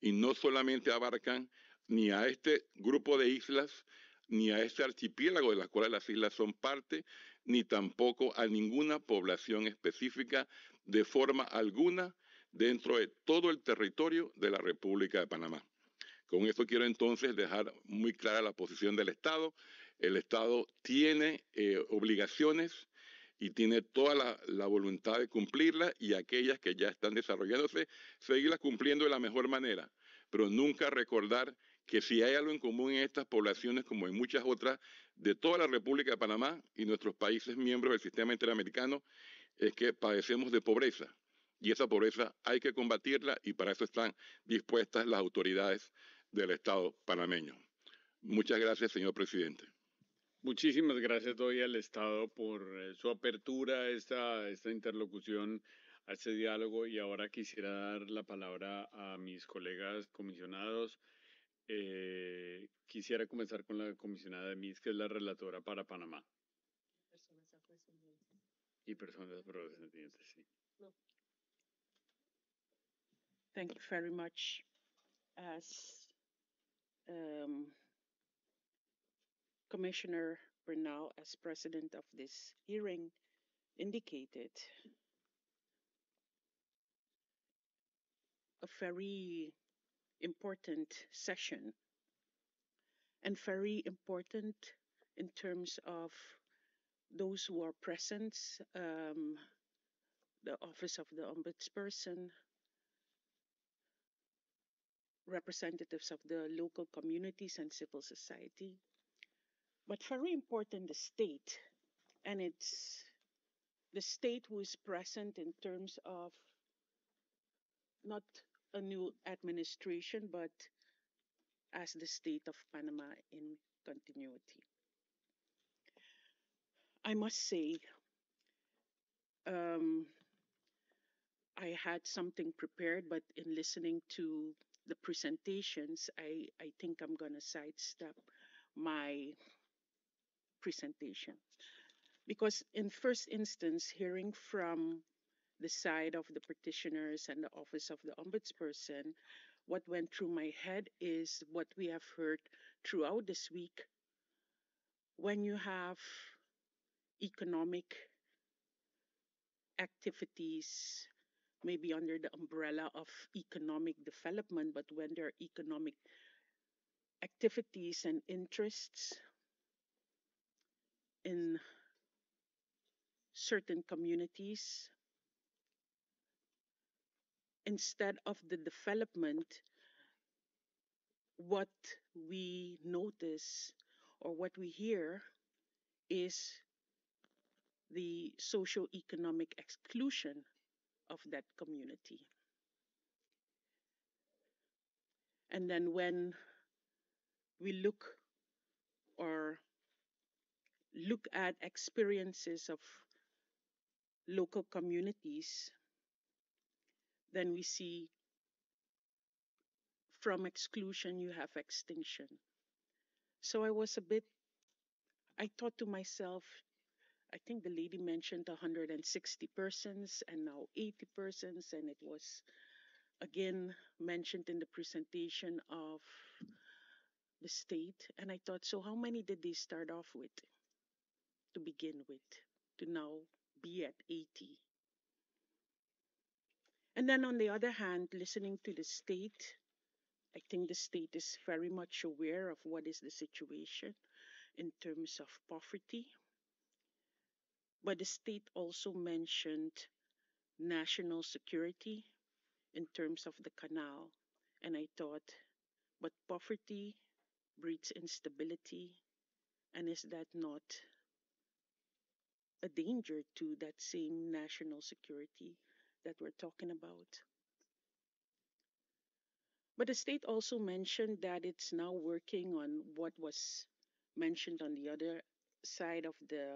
y no solamente abarcan ni a este grupo de islas, ni a este archipiélago de las cuales las islas son parte, ni tampoco a ninguna población específica de forma alguna dentro de todo el territorio de la República de Panamá. Con esto quiero entonces dejar muy clara la posición del Estado. El Estado tiene eh, obligaciones y tiene toda la, la voluntad de cumplirlas y aquellas que ya están desarrollándose, seguirlas cumpliendo de la mejor manera, pero nunca recordar que si hay algo en común en estas poblaciones como en muchas otras, de toda la República de Panamá y nuestros países miembros del sistema interamericano es que padecemos de pobreza. Y esa pobreza hay que combatirla y para eso están dispuestas las autoridades del Estado panameño. Muchas gracias, señor presidente. Muchísimas gracias hoy al Estado por eh, su apertura esta, esta interlocución a este diálogo y ahora quisiera dar la palabra a mis colegas comisionados. Eh, quisiera comenzar con la comisionada de MIS, que es la relatora para Panamá. Personas Y personas afrodescendientes, sí. Thank you very much. As um, Commissioner Bernal, as president of this hearing, indicated, a very important session and very important in terms of those who are present, um, the Office of the Ombudsperson, representatives of the local communities and civil society, but very important the state, and it's the state who is present in terms of not a new administration, but as the state of Panama in continuity. I must say, um, I had something prepared, but in listening to the presentations, I, I think I'm going to sidestep my presentation. Because in first instance, hearing from the side of the practitioners and the office of the ombudsperson, what went through my head is what we have heard throughout this week. When you have economic activities, maybe under the umbrella of economic development, but when there are economic activities and interests in certain communities instead of the development, what we notice or what we hear is the socio-economic exclusion of that community. And then when we look or look at experiences of local communities then we see from exclusion, you have extinction. So I was a bit, I thought to myself, I think the lady mentioned 160 persons and now 80 persons, and it was again mentioned in the presentation of the state. And I thought, so how many did they start off with to begin with to now be at 80? And then on the other hand, listening to the state, I think the state is very much aware of what is the situation in terms of poverty. But the state also mentioned national security in terms of the canal. And I thought, but poverty breeds instability. And is that not a danger to that same national security? that we're talking about. But the state also mentioned that it's now working on what was mentioned on the other side of the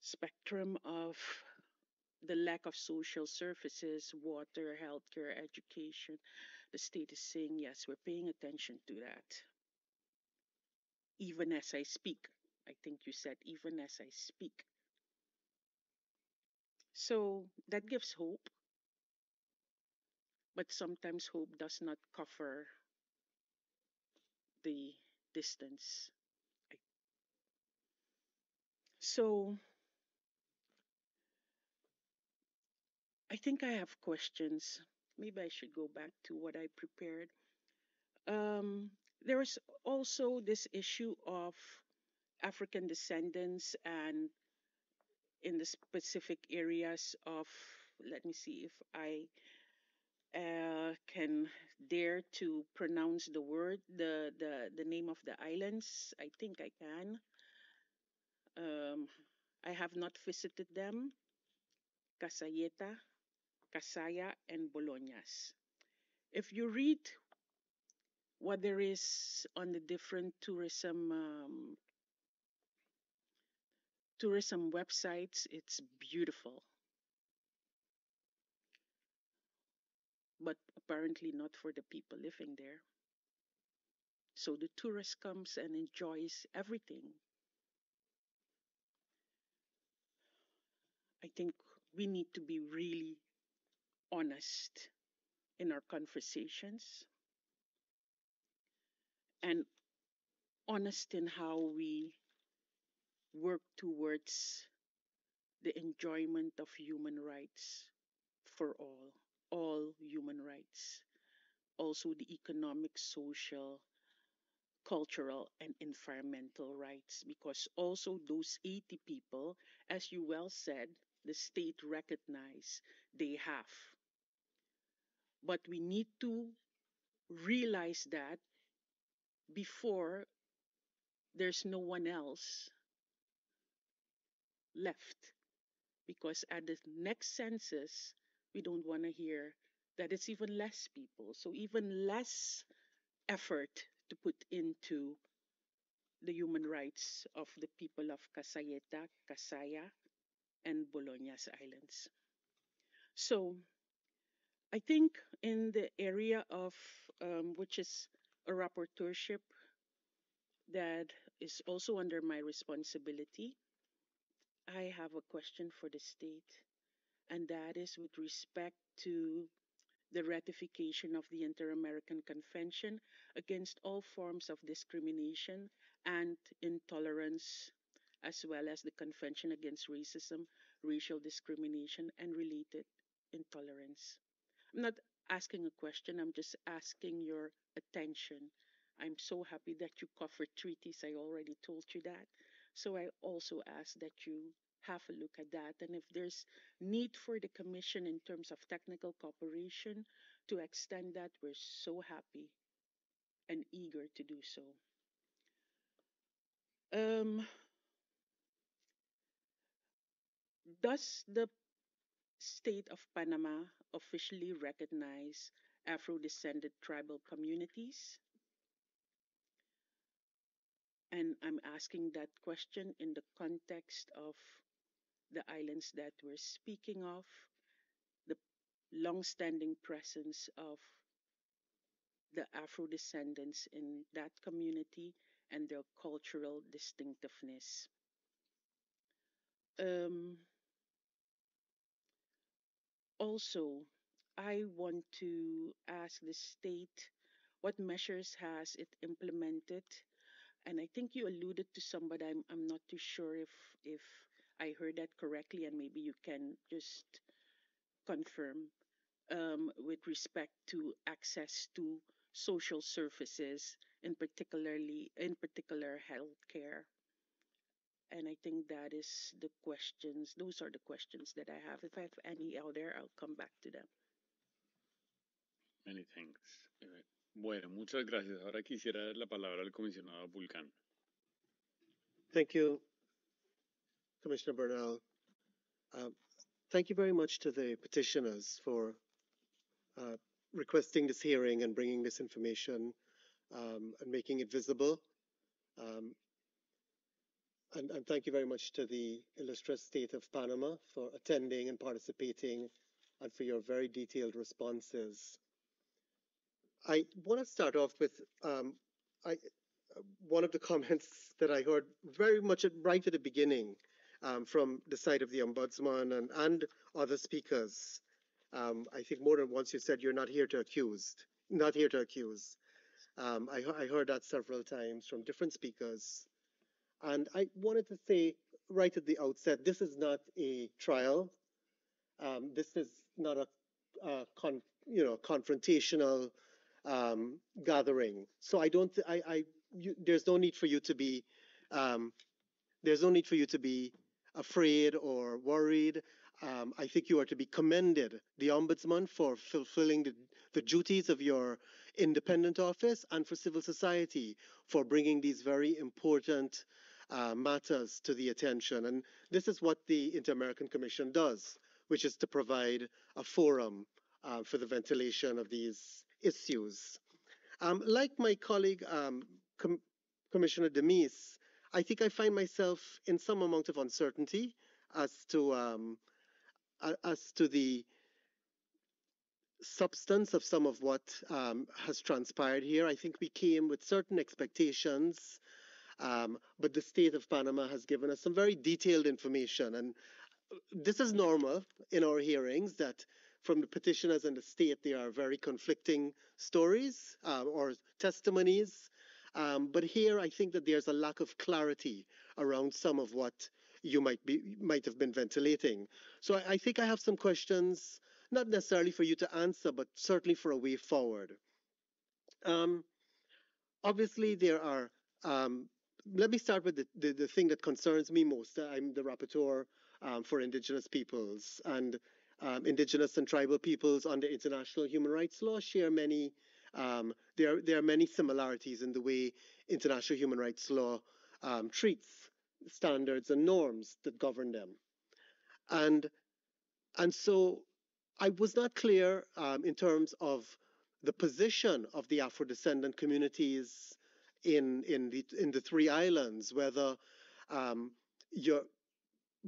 spectrum of the lack of social services, water, healthcare, education. The state is saying, yes, we're paying attention to that. Even as I speak, I think you said, even as I speak. So that gives hope. But sometimes hope does not cover the distance. So I think I have questions. Maybe I should go back to what I prepared. Um, there is also this issue of African descendants and in the specific areas of, let me see if I uh, can dare to pronounce the word, the, the, the name of the islands. I think I can. Um, I have not visited them. Casayeta, Casaya, and Boloñas. If you read what there is on the different tourism um, tourism websites. It's beautiful. But apparently not for the people living there. So the tourist comes and enjoys everything. I think we need to be really honest in our conversations and honest in how we work towards the enjoyment of human rights for all, all human rights, also the economic, social, cultural, and environmental rights, because also those 80 people, as you well said, the state recognize they have. But we need to realize that before there's no one else left because at the next census, we don't want to hear that it's even less people. So, even less effort to put into the human rights of the people of Casayeta, Casaya, and Bologna's islands. So, I think in the area of um, which is a rapporteurship that is also under my responsibility, I have a question for the state, and that is with respect to the ratification of the Inter-American Convention against all forms of discrimination and intolerance, as well as the Convention against Racism, Racial Discrimination, and related intolerance. I'm not asking a question, I'm just asking your attention. I'm so happy that you covered treaties. I already told you that. So I also ask that you have a look at that. And if there's need for the commission in terms of technical cooperation to extend that, we're so happy and eager to do so. Um, does the state of Panama officially recognize Afro-descended tribal communities? And I'm asking that question in the context of the islands that we're speaking of, the long-standing presence of the Afro descendants in that community and their cultural distinctiveness. Um, also, I want to ask the state what measures has it implemented and I think you alluded to somebody. I'm I'm not too sure if if I heard that correctly, and maybe you can just confirm um, with respect to access to social services, and particularly in particular healthcare. And I think that is the questions. Those are the questions that I have. If I have any out there, I'll come back to them. Many thanks. All right. Bueno, muchas gracias. Ahora quisiera dar la palabra al comisionado Vulcán. Thank you, Commissioner Bernal. Uh, thank you very much to the petitioners for uh, requesting this hearing and bringing this information um, and making it visible. Um, and, and, thank you very much to the illustrious state of Panama for attending and participating and for your very detailed responses I want to start off with um, I, one of the comments *laughs* that I heard very much at, right at the beginning um, from the side of the ombudsman and, and other speakers. Um, I think more than once you said you're not here to accuse, not here to accuse. Um, I, I heard that several times from different speakers. And I wanted to say right at the outset, this is not a trial. Um, this is not a, a con, you know confrontational um, gathering. So I don't, I, I you, there's no need for you to be, um, there's no need for you to be afraid or worried. Um, I think you are to be commended, the ombudsman, for fulfilling the, the duties of your independent office and for civil society for bringing these very important uh, matters to the attention. And this is what the Inter American Commission does, which is to provide a forum uh, for the ventilation of these issues. Um, like my colleague, um, Com Commissioner Demis, I think I find myself in some amount of uncertainty as to um, as to the substance of some of what um, has transpired here. I think we came with certain expectations, um, but the state of Panama has given us some very detailed information, and uh, this is normal in our hearings that from the petitioners and the state, there are very conflicting stories uh, or testimonies. Um, but here, I think that there's a lack of clarity around some of what you might be might have been ventilating. So I, I think I have some questions, not necessarily for you to answer, but certainly for a way forward. Um, obviously, there are. Um, let me start with the, the, the, thing that concerns me most. I'm the rapporteur um, for Indigenous peoples, and um, indigenous and tribal peoples under international human rights law share many um, there there are many similarities in the way international human rights law um, treats standards and norms that govern them, and and so I was not clear um, in terms of the position of the Afro descendant communities in in the in the three islands whether um, your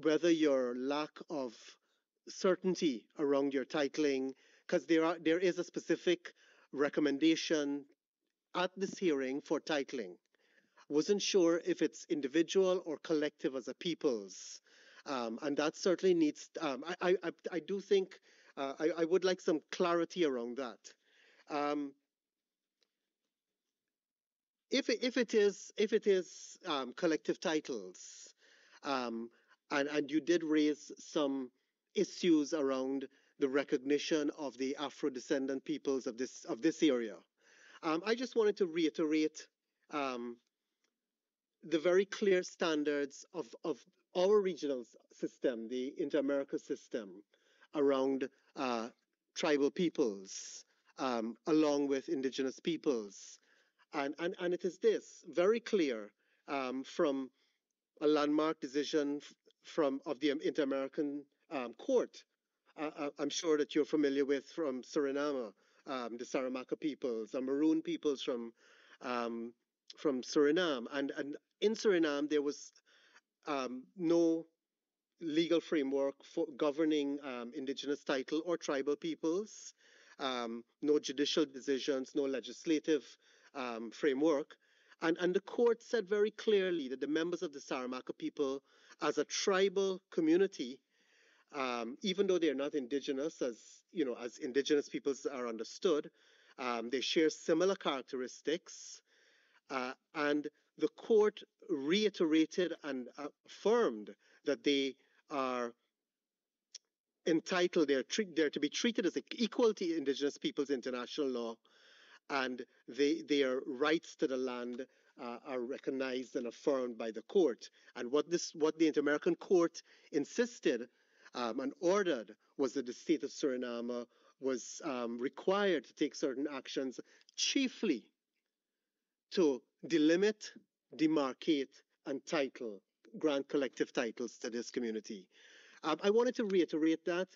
whether your lack of certainty around your titling because there are there is a specific recommendation at this hearing for titling. Wasn't sure if it's individual or collective as a people's, um, and that certainly needs. Um, I, I I do think uh, I I would like some clarity around that. Um, if if it is if it is um, collective titles, um, and and you did raise some issues around the recognition of the Afro-descendant peoples of this of this area. Um, I just wanted to reiterate um, the very clear standards of, of our regional system, the Inter-America system, around uh, tribal peoples, um, along with indigenous peoples. And, and, and it is this very clear um, from a landmark decision from of the Inter-American um, court. Uh, I'm sure that you're familiar with from Suriname, um, the Saramaka peoples, the Maroon peoples from um, from Suriname, and and in Suriname there was um, no legal framework for governing um, indigenous title or tribal peoples, um, no judicial decisions, no legislative framework. And, and, the court said very clearly that the members of the Saramaka people, as a tribal community, um, even though they are not indigenous, as you know, as indigenous peoples are understood, um, they share similar characteristics. Uh, and the court reiterated and affirmed that they are entitled, they're, they to be treated as equal to indigenous peoples international law, and they, their rights to the land uh, are recognized and affirmed by the court. And what this, what the Inter-American Court insisted um, and ordered was that the state of Suriname was um, required to take certain actions, chiefly to delimit, demarcate, and title, grant collective titles to this community. Um, I wanted to reiterate that.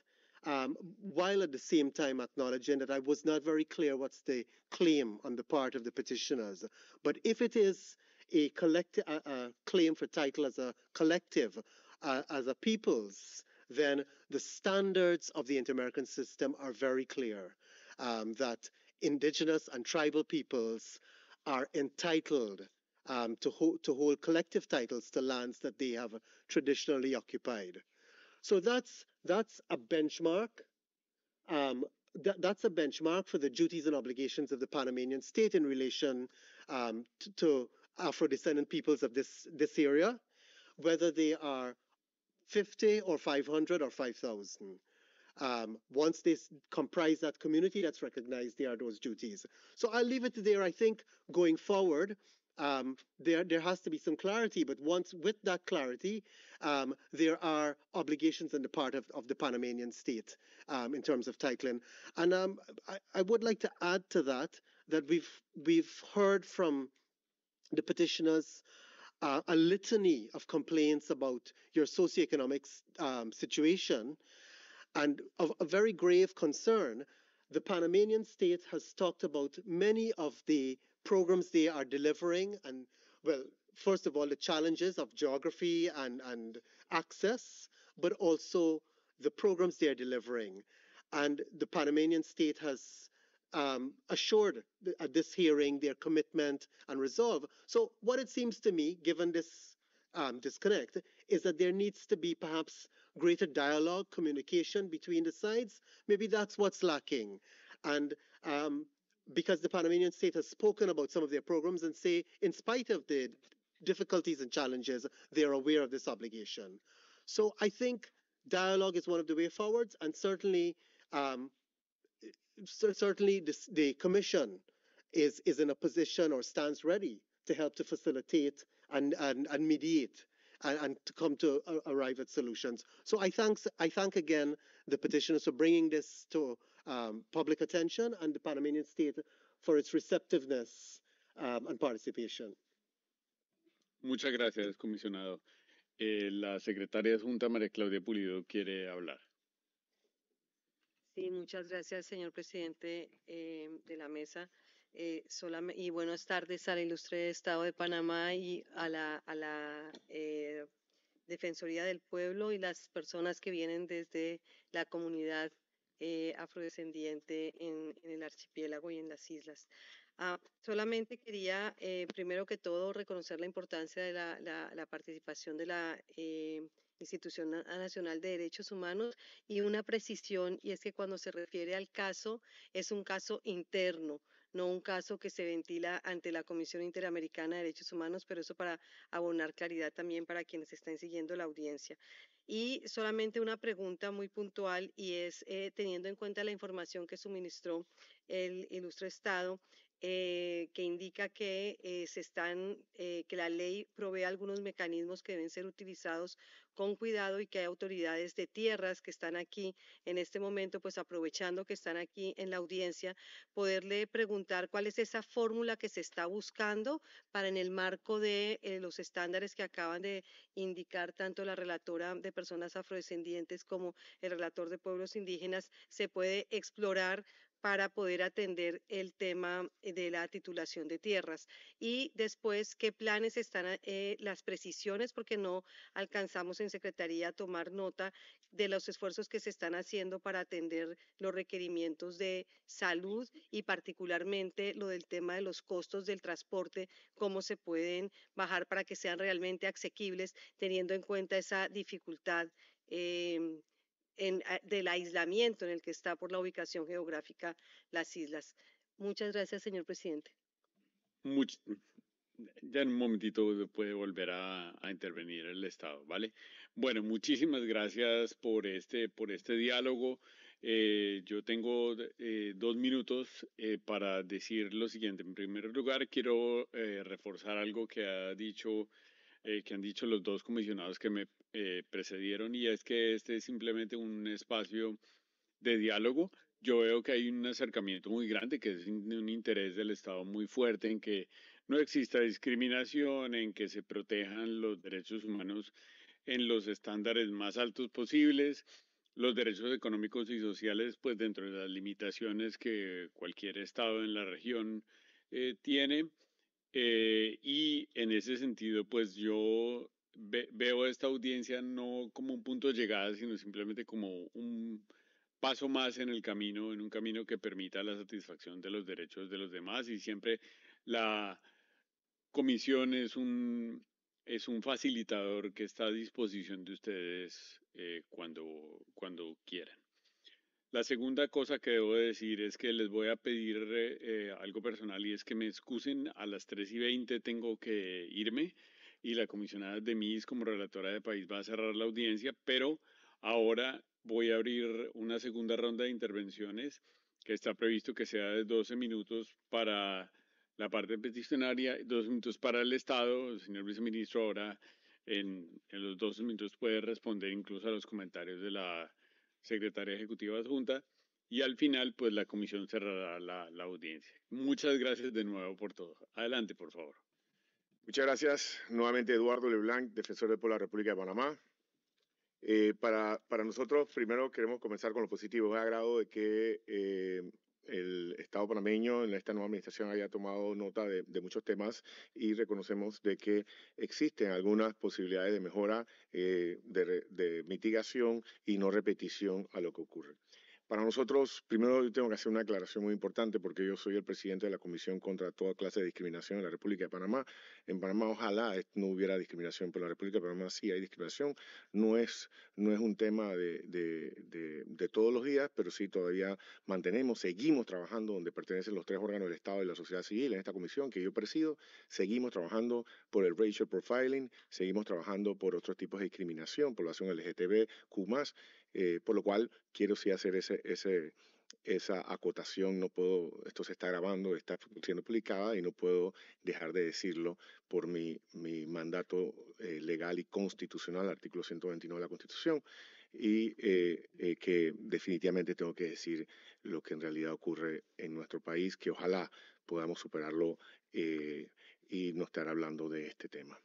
Um, while at the same time acknowledging that I was not very clear what's the claim on the part of the petitioners. But if it is a, collect- a, a claim for title as a collective, uh, as a peoples, then the standards of the Inter-American system are very clear um, that indigenous and tribal peoples are entitled um, to, ho- to hold collective titles to lands that they have traditionally occupied. So that's that's a benchmark. Um, that's a benchmark for the duties and obligations of the Panamanian state in relation um, to, to Afro-descendant peoples of this this area, whether they are 50 or 500 or 5,000. Um, once they comprise that community, let's recognize there are those duties. So I'll leave it there. I think going forward, um, there there has to be some clarity. But once with that clarity, um, there are obligations on the part of, of the Panamanian state um, in terms of titling. And um, I, I would like to add to that that we've we've heard from the petitioners uh, a litany of complaints about your socioeconomic um, situation and of a very grave concern, the Panamanian state has talked about many of the programs they are delivering and, well, first of all, the challenges of geography and, and access, but also the programs they are delivering. And the Panamanian state has um, assured th at uh, this hearing their commitment and resolve. So what it seems to me, given this um, disconnect, is that there needs to be perhaps greater dialogue, communication between the sides. Maybe that's what's lacking. And um, because the Panamanian state has spoken about some of their programs and say, in spite of the difficulties and challenges, they're aware of this obligation. So I think dialogue is one of the way forwards, and certainly um, certainly this, the commission is, is in a position or stands ready to help to facilitate and, and, and mediate and, and to come to uh, arrive at solutions. So I thanks I thank again the petitioners for bringing this to um, public attention and the Panamanian state for its receptiveness um, and participation. Muchas gracias, comisionado. Eh, la secretaria adjunta María Claudia Pulido quiere hablar. Sí, muchas gracias, señor presidente eh, de la mesa. Eh, y buenas tardes al ilustre Estado de Panamá y a la, eh, Defensoría del Pueblo y las personas que vienen desde la comunidad afrodescendiente en, el archipiélago y en las islas. Ah, solamente quería, primero que todo, reconocer la importancia de la, participación de la eh, Institución Nacional de Derechos Humanos, y una precisión, y es que cuando se refiere al caso, es un caso interno, no un caso que se ventila ante la Comisión Interamericana de Derechos Humanos, pero eso para abonar claridad también para quienes están siguiendo la audiencia. Y solamente una pregunta muy puntual y es, eh, teniendo en cuenta la información que suministró el ilustre Estado, eh, que indica que eh, se están, eh, que la ley provee algunos mecanismos que deben ser utilizados con cuidado y que hay autoridades de tierras que están aquí en este momento, pues aprovechando que están aquí en la audiencia, poderle preguntar cuál es esa fórmula que se está buscando para en el marco de los estándares que acaban de indicar tanto la relatora de personas afrodescendientes como el relator de pueblos indígenas, se puede explorar para poder atender el tema de la titulación de tierras. Y después, ¿qué planes están eh, eh, las precisiones? Porque no alcanzamos en Secretaría a tomar nota de los esfuerzos que se están haciendo para atender los requerimientos de salud y particularmente lo del tema de los costos del transporte, cómo se pueden bajar para que sean realmente asequibles teniendo en cuenta esa dificultad em, eh, del aislamiento en el que está por la ubicación geográfica las islas. Muchas gracias, señor presidente. ya en un momentito puede volver a, intervenir el Estado, ¿vale? Bueno, muchísimas gracias por este, por este diálogo. Eh, yo tengo eh, dos minutos para decir lo siguiente. En primer lugar, quiero reforzar algo que ha dicho, que han dicho los dos comisionados que me eh, precedieron y es que este es simplemente un espacio de diálogo. Yo veo que hay un acercamiento muy grande, que es un interés del Estado muy fuerte en que no exista discriminación, en que se protejan los derechos humanos en los estándares más altos posibles, los derechos económicos y sociales, pues dentro de las limitaciones que cualquier Estado en la región eh, tiene. Eh, y en ese sentido, pues yo veo esta audiencia no como un punto de llegada, sino simplemente como un paso más en el camino, en un camino que permita la satisfacción de los derechos de los demás y siempre la comisión es un, es un facilitador que está a disposición de ustedes eh, cuando, cuando quieran. La segunda cosa que debo decir es que les voy a pedir eh, eh, algo personal y es que me excusen, a las 3 y 20 tengo que irme y la comisionada de MIS como relatora de país va a cerrar la audiencia, pero ahora voy a abrir una segunda ronda de intervenciones que está previsto que sea de 12 minutos para la parte peticionaria, 12 minutos para el Estado. El señor viceministro ahora en, los 12 minutos puede responder incluso a los comentarios de la secretaria ejecutiva adjunta y al final, pues la comisión cerrará la, audiencia. Muchas gracias de nuevo por todo. Adelante, por favor. Muchas gracias nuevamente Eduardo Leblanc, defensor del pueblo de la República de Panamá. Eh, para, nosotros, primero queremos comenzar con lo positivo. Me agrado de que eh, el Estado panameño en esta nueva administración haya tomado nota de, muchos temas y reconocemos de que existen algunas posibilidades de mejora, eh, de mitigación y no repetición a lo que ocurre. Para nosotros, primero yo tengo que hacer una aclaración muy importante porque yo soy el presidente de la Comisión contra toda clase de discriminación en la República de Panamá. En Panamá ojalá no hubiera discriminación, pero en la República de Panamá sí hay discriminación. No es, un tema de, todos los días, pero sí todavía mantenemos, seguimos trabajando donde pertenecen los tres órganos del Estado y la sociedad civil, en esta comisión que yo presido, seguimos trabajando por el racial profiling, seguimos trabajando por otros tipos de discriminación, población Q+. Eh, por lo cual quiero sí hacer esa acotación, no puedo, esto se está grabando, está siendo publicada y no puedo dejar de decirlo por mi, mandato eh, legal y constitucional, artículo 129 de la Constitución, y eh, que definitivamente tengo que decir lo que en realidad ocurre en nuestro país, que ojalá podamos superarlo y no estar hablando de este tema.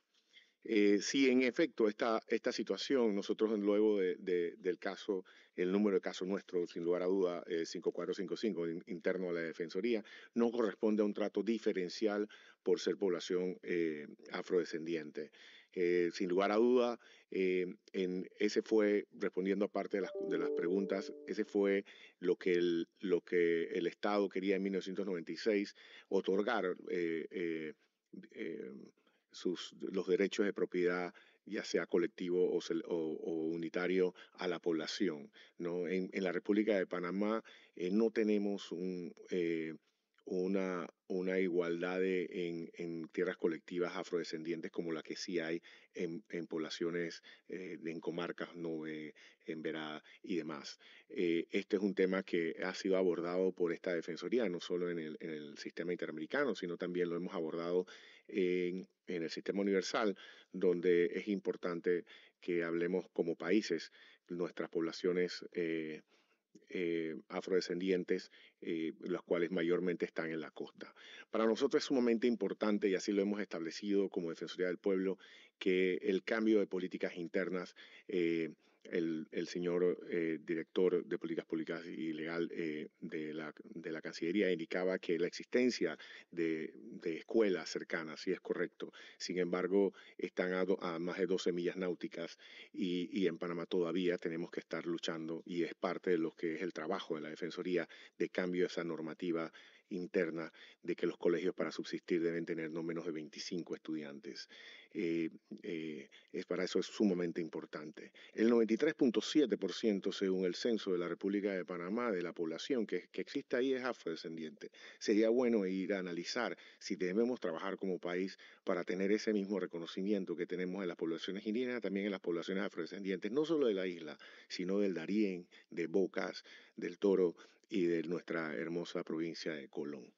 Eh, si en efecto esta, esta situación, nosotros luego del caso, el número de casos nuestro, sin lugar a duda, eh, 5455, interno a la Defensoría, no corresponde a un trato diferencial por ser población eh, afrodescendiente. Eh, sin lugar a duda, eh, ese fue, respondiendo a parte de las, preguntas, ese fue lo que el, lo que el Estado quería en 1996 otorgar. Em, los derechos de propiedad, ya sea colectivo o, unitario, a la población. En, la República de Panamá eh, no tenemos eh, una, igualdad en, tierras colectivas afrodescendientes como la que sí hay en, poblaciones, eh, en comarcas, no en Verá y demás. este es un tema que ha sido abordado por esta Defensoría, no solo en el, sistema interamericano, sino también lo hemos abordado en, el sistema universal, donde es importante que hablemos como países, nuestras poblaciones. Eh, eh, afrodescendientes, eh, las cuales mayormente están en la costa. Para nosotros es sumamente importante, y así lo hemos establecido como Defensoría del Pueblo, que el cambio de políticas internas el, señor eh, director de políticas públicas y legal eh, de, la, de, la, Cancillería indicaba que la existencia de, escuelas cercanas, sí es correcto. Sin embargo, están a, más de 12 millas náuticas y, y, en Panamá todavía tenemos que estar luchando y es parte de lo que es el trabajo de la Defensoría de cambio de esa normativa interna de que los colegios para subsistir deben tener no menos de 25 estudiantes. Eh, eh, es para eso es sumamente importante. El 93.7% según el censo de la República de Panamá de la población que, que existe ahí es afrodescendiente. Sería bueno ir a analizar si debemos trabajar como país para tener ese mismo reconocimiento que tenemos en las poblaciones indígenas, también en las poblaciones afrodescendientes, no solo de la isla, sino del Darién, de Bocas, del Toro, y de nuestra hermosa provincia de Colón.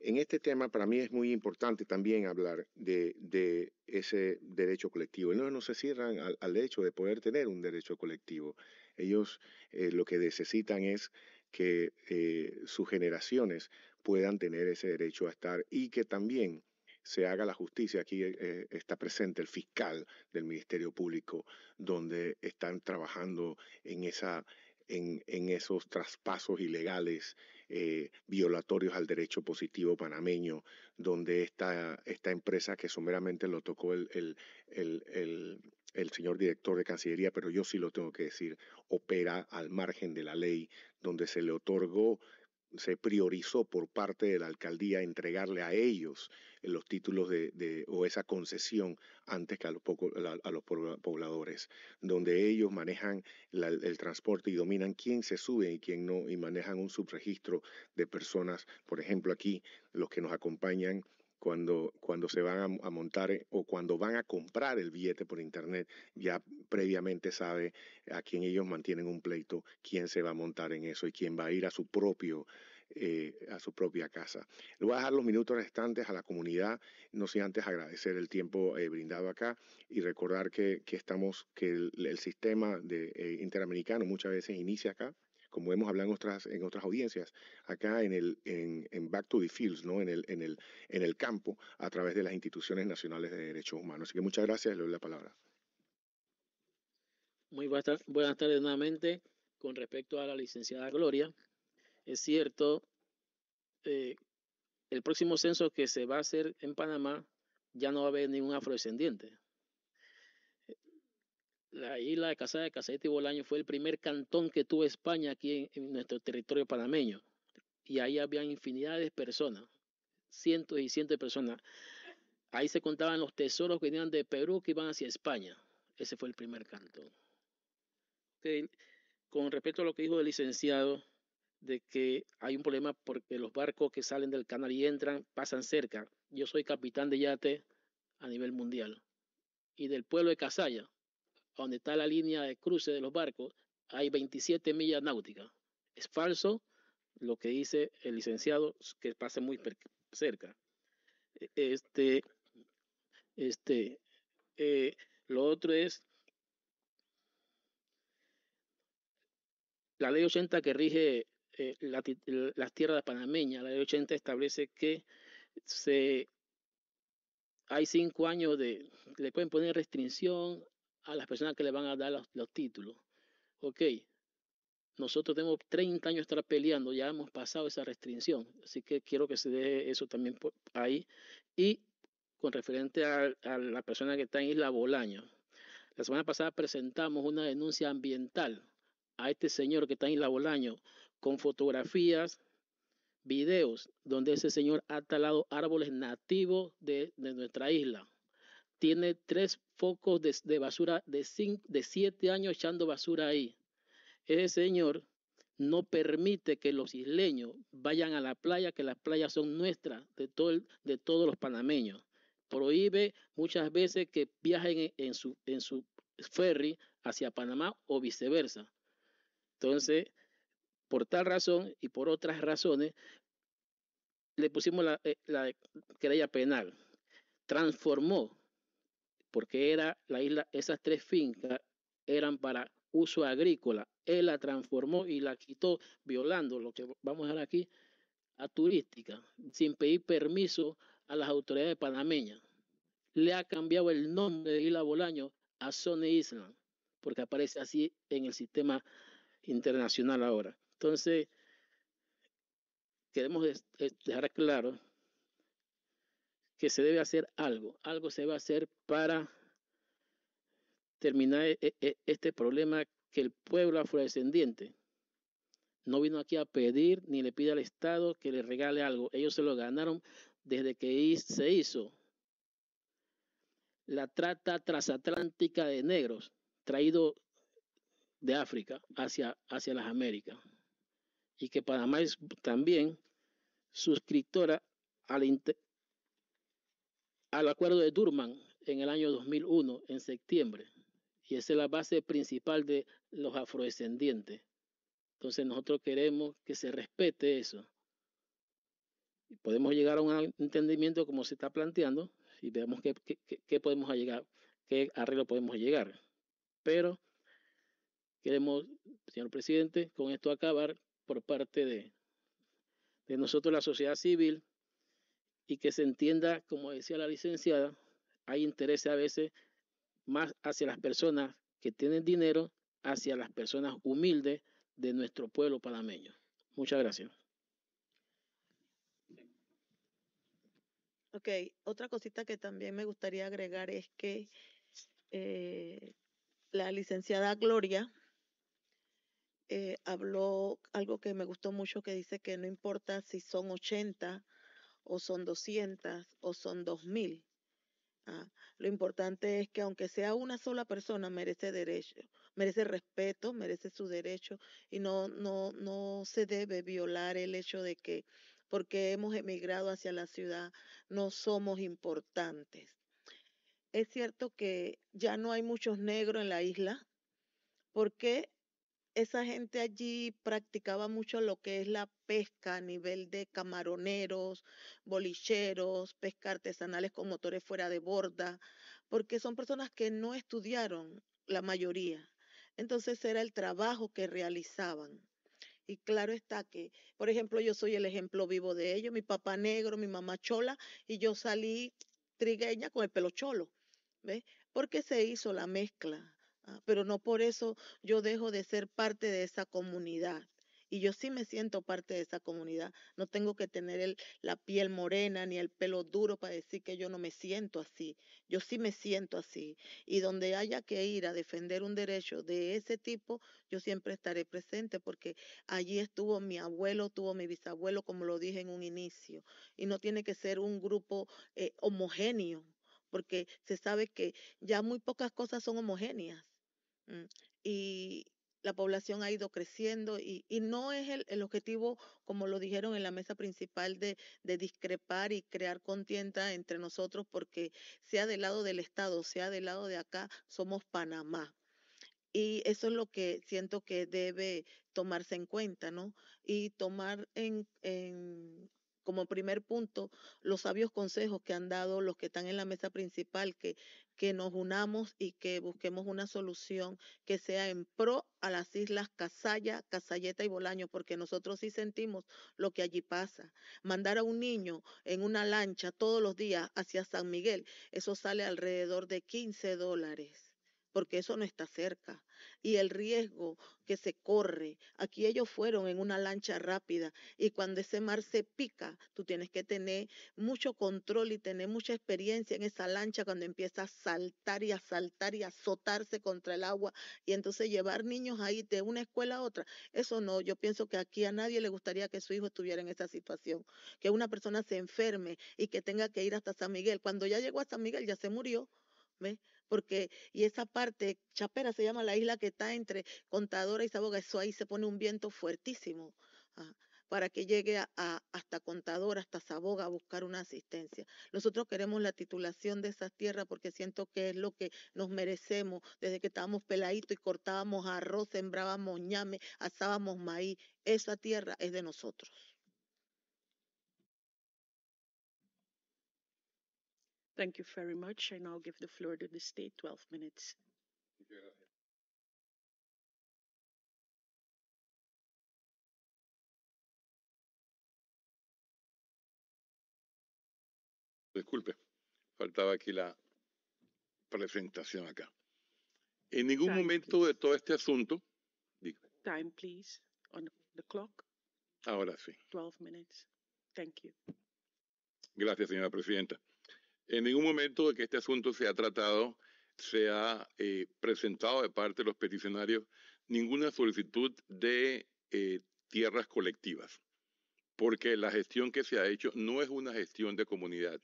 En este tema para mí es muy importante también hablar de, ese derecho colectivo. Ellos no se cierran al, hecho de poder tener un derecho colectivo. Ellos eh, lo que necesitan es que eh, sus generaciones puedan tener ese derecho a estar y que también se haga la justicia. Aquí eh, está presente el fiscal del Ministerio Público, donde están trabajando en esa, en, esos traspasos ilegales eh, violatorios al derecho positivo panameño, donde esta, esta empresa que sumeramente lo tocó el señor director de Cancillería, pero yo sí lo tengo que decir, opera al margen de la ley, donde se le otorgó, se priorizó por parte de la alcaldía entregarle a ellos los títulos de, de, o esa concesión antes que a los, poco, a los pobladores, donde ellos manejan el transporte y dominan quién se sube y quién no, y manejan un subregistro de personas, por ejemplo aquí, los que nos acompañan cuando, cuando se van a, montar eh, o cuando van a comprar el billete por internet, ya previamente sabe a quién ellos mantienen un pleito, quién se va a montar en eso y quién va a ir a su propio eh, a su propia casa. Le voy a dejar los minutos restantes a la comunidad, no sin antes agradecer el tiempo eh, brindado acá y recordar que, estamos, que el, sistema de, eh, interamericano muchas veces inicia acá, como hemos hablado en otras, en otras audiencias, acá en el Back to the Fields, ¿no? en, el, campo, a través de las instituciones nacionales de derechos humanos. Así que muchas gracias, le doy la palabra. Muy buenas buenas tardes nuevamente con respecto a la licenciada Gloria. Es cierto, eh, el próximo censo que se va a hacer en Panamá ya no va a haber ningún afrodescendiente. Eh, la isla de Casada, Casete y Bolaño fue el primer cantón que tuvo España aquí en, nuestro territorio panameño. Y ahí había infinidad de personas, cientos y cientos de personas. Ahí se contaban los tesoros que venían de Perú que iban hacia España. Ese fue el primer cantón. Con respecto a lo que dijo el licenciado, de que hay un problema porque los barcos que salen del canal y entran pasan cerca. Yo soy capitán de yate a nivel mundial. Y del pueblo de Casalla, donde está la línea de cruce de los barcos, hay 27 millas náuticas. Es falso lo que dice el licenciado, que pase muy cerca. E, este, este, eh, lo otro es la ley 80 que rige ...las tierras panameñas... La ley 80 establece que hay cinco años de, le pueden poner restricción a las personas que le van a dar los, títulos. Ok, nosotros tenemos 30 años de estar peleando, ya hemos pasado esa restricción, así que quiero que se deje eso también ahí. Y con referente a, a, la persona que está en Isla Bolaño, la semana pasada presentamos una denuncia ambiental a este señor que está en Isla Bolaño con fotografías, videos, donde ese señor ha talado árboles nativos de, nuestra isla. Tiene tres focos de, basura de, de siete años echando basura ahí. Ese señor no permite que los isleños vayan a la playa, que las playas son nuestras, de, todo de todos los panameños. Prohíbe muchas veces que viajen su, en su ferry hacia Panamá o viceversa. Entonces, por tal razón y por otras razones, le pusimos eh, la, querella penal. Transformó, porque era la isla, esas tres fincas eran para uso agrícola. Él la transformó y la quitó violando lo que vamos a ver aquí a turística, sin pedir permiso a las autoridades panameñas. Le ha cambiado el nombre de Isla Bolaño a Sony Island, porque aparece así en el sistema internacional ahora. Entonces, queremos eh, dejar claro que se debe hacer algo, algo se va a hacer para terminar e, e, e, este problema que el pueblo afrodescendiente no vino aquí a pedir ni le pide al Estado que le regale algo. Ellos se lo ganaron desde que se hizo la trata transatlántica de negros traído de África hacia, hacia las Américas y que Panamá es también suscriptora al, acuerdo de Durman en el año 2001, en septiembre, y esa es la base principal de los afrodescendientes. Entonces nosotros queremos que se respete eso. Podemos llegar a un entendimiento como se está planteando y veamos qué podemos llegar, qué arreglo podemos llegar. Pero queremos, señor presidente, con esto acabar por parte de, nosotros, la sociedad civil, y que se entienda, como decía la licenciada, hay interés a veces más hacia las personas que tienen dinero, hacia las personas humildes de nuestro pueblo panameño. Muchas gracias. Ok, otra cosita que también me gustaría agregar es que eh, la licenciada Gloria eh, habló algo que me gustó mucho que dice que no importa si son 80 o son 200 o son 2000. ¿ah? lo importante es que aunque sea una sola persona merece derecho, merece respeto, merece su derecho y no no no se debe violar el hecho de que porque hemos emigrado hacia la ciudad no somos importantes. Es cierto que ya no hay muchos negros en la isla. porque esa gente allí practicaba mucho lo que es la pesca a nivel de camaroneros, bolicheros, pesca artesanales con motores fuera de borda, porque son personas que no estudiaron la mayoría. Entonces era el trabajo que realizaban. Y claro está que, por ejemplo, yo soy el ejemplo vivo de ello, mi papá negro, mi mamá chola, y yo salí trigueña con el pelo cholo, ¿ves? Porque se hizo la mezcla, Ah, pero no por eso yo dejo de ser parte de esa comunidad. Y yo sí me siento parte de esa comunidad. No tengo que tener la piel morena ni el pelo duro para decir que yo no me siento así. Yo sí me siento así. Y donde haya que ir a defender un derecho de ese tipo, yo siempre estaré presente porque allí estuvo mi abuelo, tuvo mi bisabuelo, como lo dije en un inicio. Y no tiene que ser un grupo eh, homogéneo, porque se sabe que ya muy pocas cosas son homogéneas Mm, y la población ha ido creciendo y, no es el, el, objetivo, como lo dijeron en la mesa principal, de, discrepar y crear contienda entre nosotros, porque sea del lado del Estado, sea del lado de acá, somos Panamá. Y eso es lo que siento que debe tomarse en cuenta, ¿no? Y tomar en como primer punto, los sabios consejos que han dado los que están en la mesa principal, que, nos unamos y que busquemos una solución que sea en pro a las islas Casalla, Casalleta y Bolaño, porque nosotros sí sentimos lo que allí pasa. Mandar a un niño en una lancha todos los días hacia San Miguel, eso sale alrededor de 15 dólares porque eso no está cerca. Y el riesgo que se corre, aquí ellos fueron en una lancha rápida y cuando ese mar se pica, tú tienes que tener mucho control y tener mucha experiencia en esa lancha cuando empieza a saltar y a saltar y a azotarse contra el agua y entonces llevar niños ahí de una escuela a otra. Eso no, yo pienso que aquí a nadie le gustaría que su hijo estuviera en esa situación, que una persona se enferme y que tenga que ir hasta San Miguel. Cuando ya llegó a San Miguel ya se murió. ¿Ves? porque, y esa parte, Chapera se llama la isla que está entre Contadora y Saboga, eso ahí se pone un viento fuertísimo. Ah, para que llegue hasta Contadora, hasta Saboga a buscar una asistencia. Nosotros queremos la titulación de esas tierras porque siento que es lo que nos merecemos desde que estábamos peladitos y cortábamos arroz, sembrábamos ñame, asábamos maíz. Esa tierra es de nosotros. Thank you very much. I now give the floor to the state, 12 minutes. Disculpe, faltaba aquí la presentación acá. En ningún momento de todo este asunto. Digo, Time, please, on the clock. Ahora sí. 12 minutes. Thank you. Gracias, señora presidenta. En ningún momento de que este asunto se ha tratado, se ha eh, presentado de parte de los peticionarios ninguna solicitud de eh, tierras colectivas, porque la gestión que se ha hecho no es una gestión de comunidad,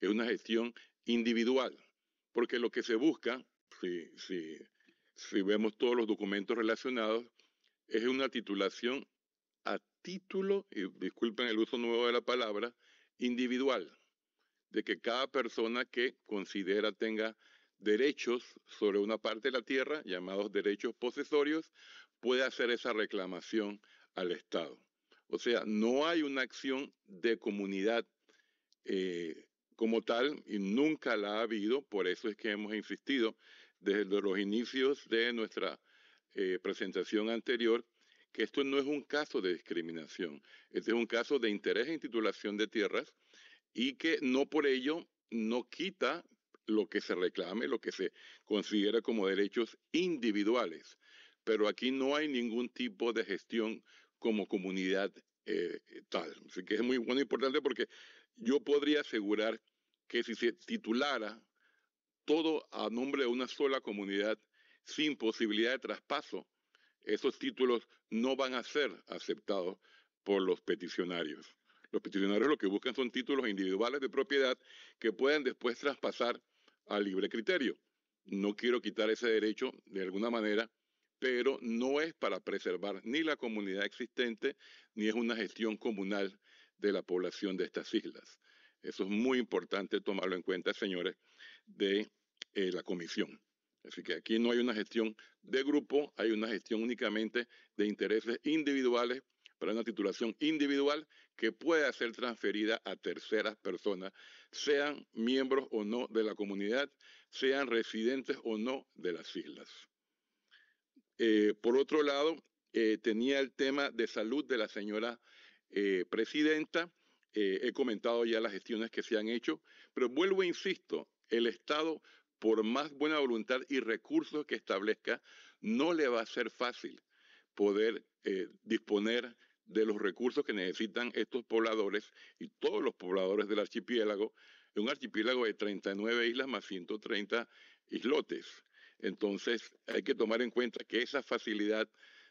es una gestión individual, porque lo que se busca, si, si vemos todos los documentos relacionados, es una titulación a título, y disculpen el uso nuevo de la palabra, individual de que cada persona que considera tenga derechos sobre una parte de la tierra, llamados derechos posesorios, puede hacer esa reclamación al Estado. O sea, no hay una acción de comunidad eh, como tal y nunca la ha habido, por eso es que hemos insistido desde los inicios de nuestra eh, presentación anterior que esto no es un caso de discriminación, este es un caso de interés en titulación de tierras y que no por ello no quita lo que se reclame, lo que se considera como derechos individuales. Pero aquí no hay ningún tipo de gestión como comunidad eh, eh, tal. Así que es muy bueno, importante porque yo podría asegurar que si se titulara todo a nombre de una sola comunidad sin posibilidad de traspaso, esos títulos no van a ser aceptados por los peticionarios. Los peticionarios lo que buscan son títulos individuales de propiedad que puedan después traspasar a libre criterio. No quiero quitar ese derecho de alguna manera, pero no es para preservar ni la comunidad existente, ni es una gestión comunal de la población de estas islas. Eso es muy importante tomarlo en cuenta, señores, de eh, la comisión. Así que aquí no hay una gestión de grupo, hay una gestión únicamente de intereses individuales para una titulación individual que pueda ser transferida a terceras personas, sean miembros o no de la comunidad, sean residentes o no de las islas. Eh, por otro lado, eh, tenía el tema de salud de la señora eh, presidenta. he comentado ya las gestiones que se han hecho, pero vuelvo, e insisto, el Estado, por más buena voluntad y recursos que establezca, no le va a ser fácil poder disponer de los recursos que necesitan estos pobladores y todos los pobladores del archipiélago, un archipiélago de 39 islas más 130 islotes. Entonces hay que tomar en cuenta que esa facilidad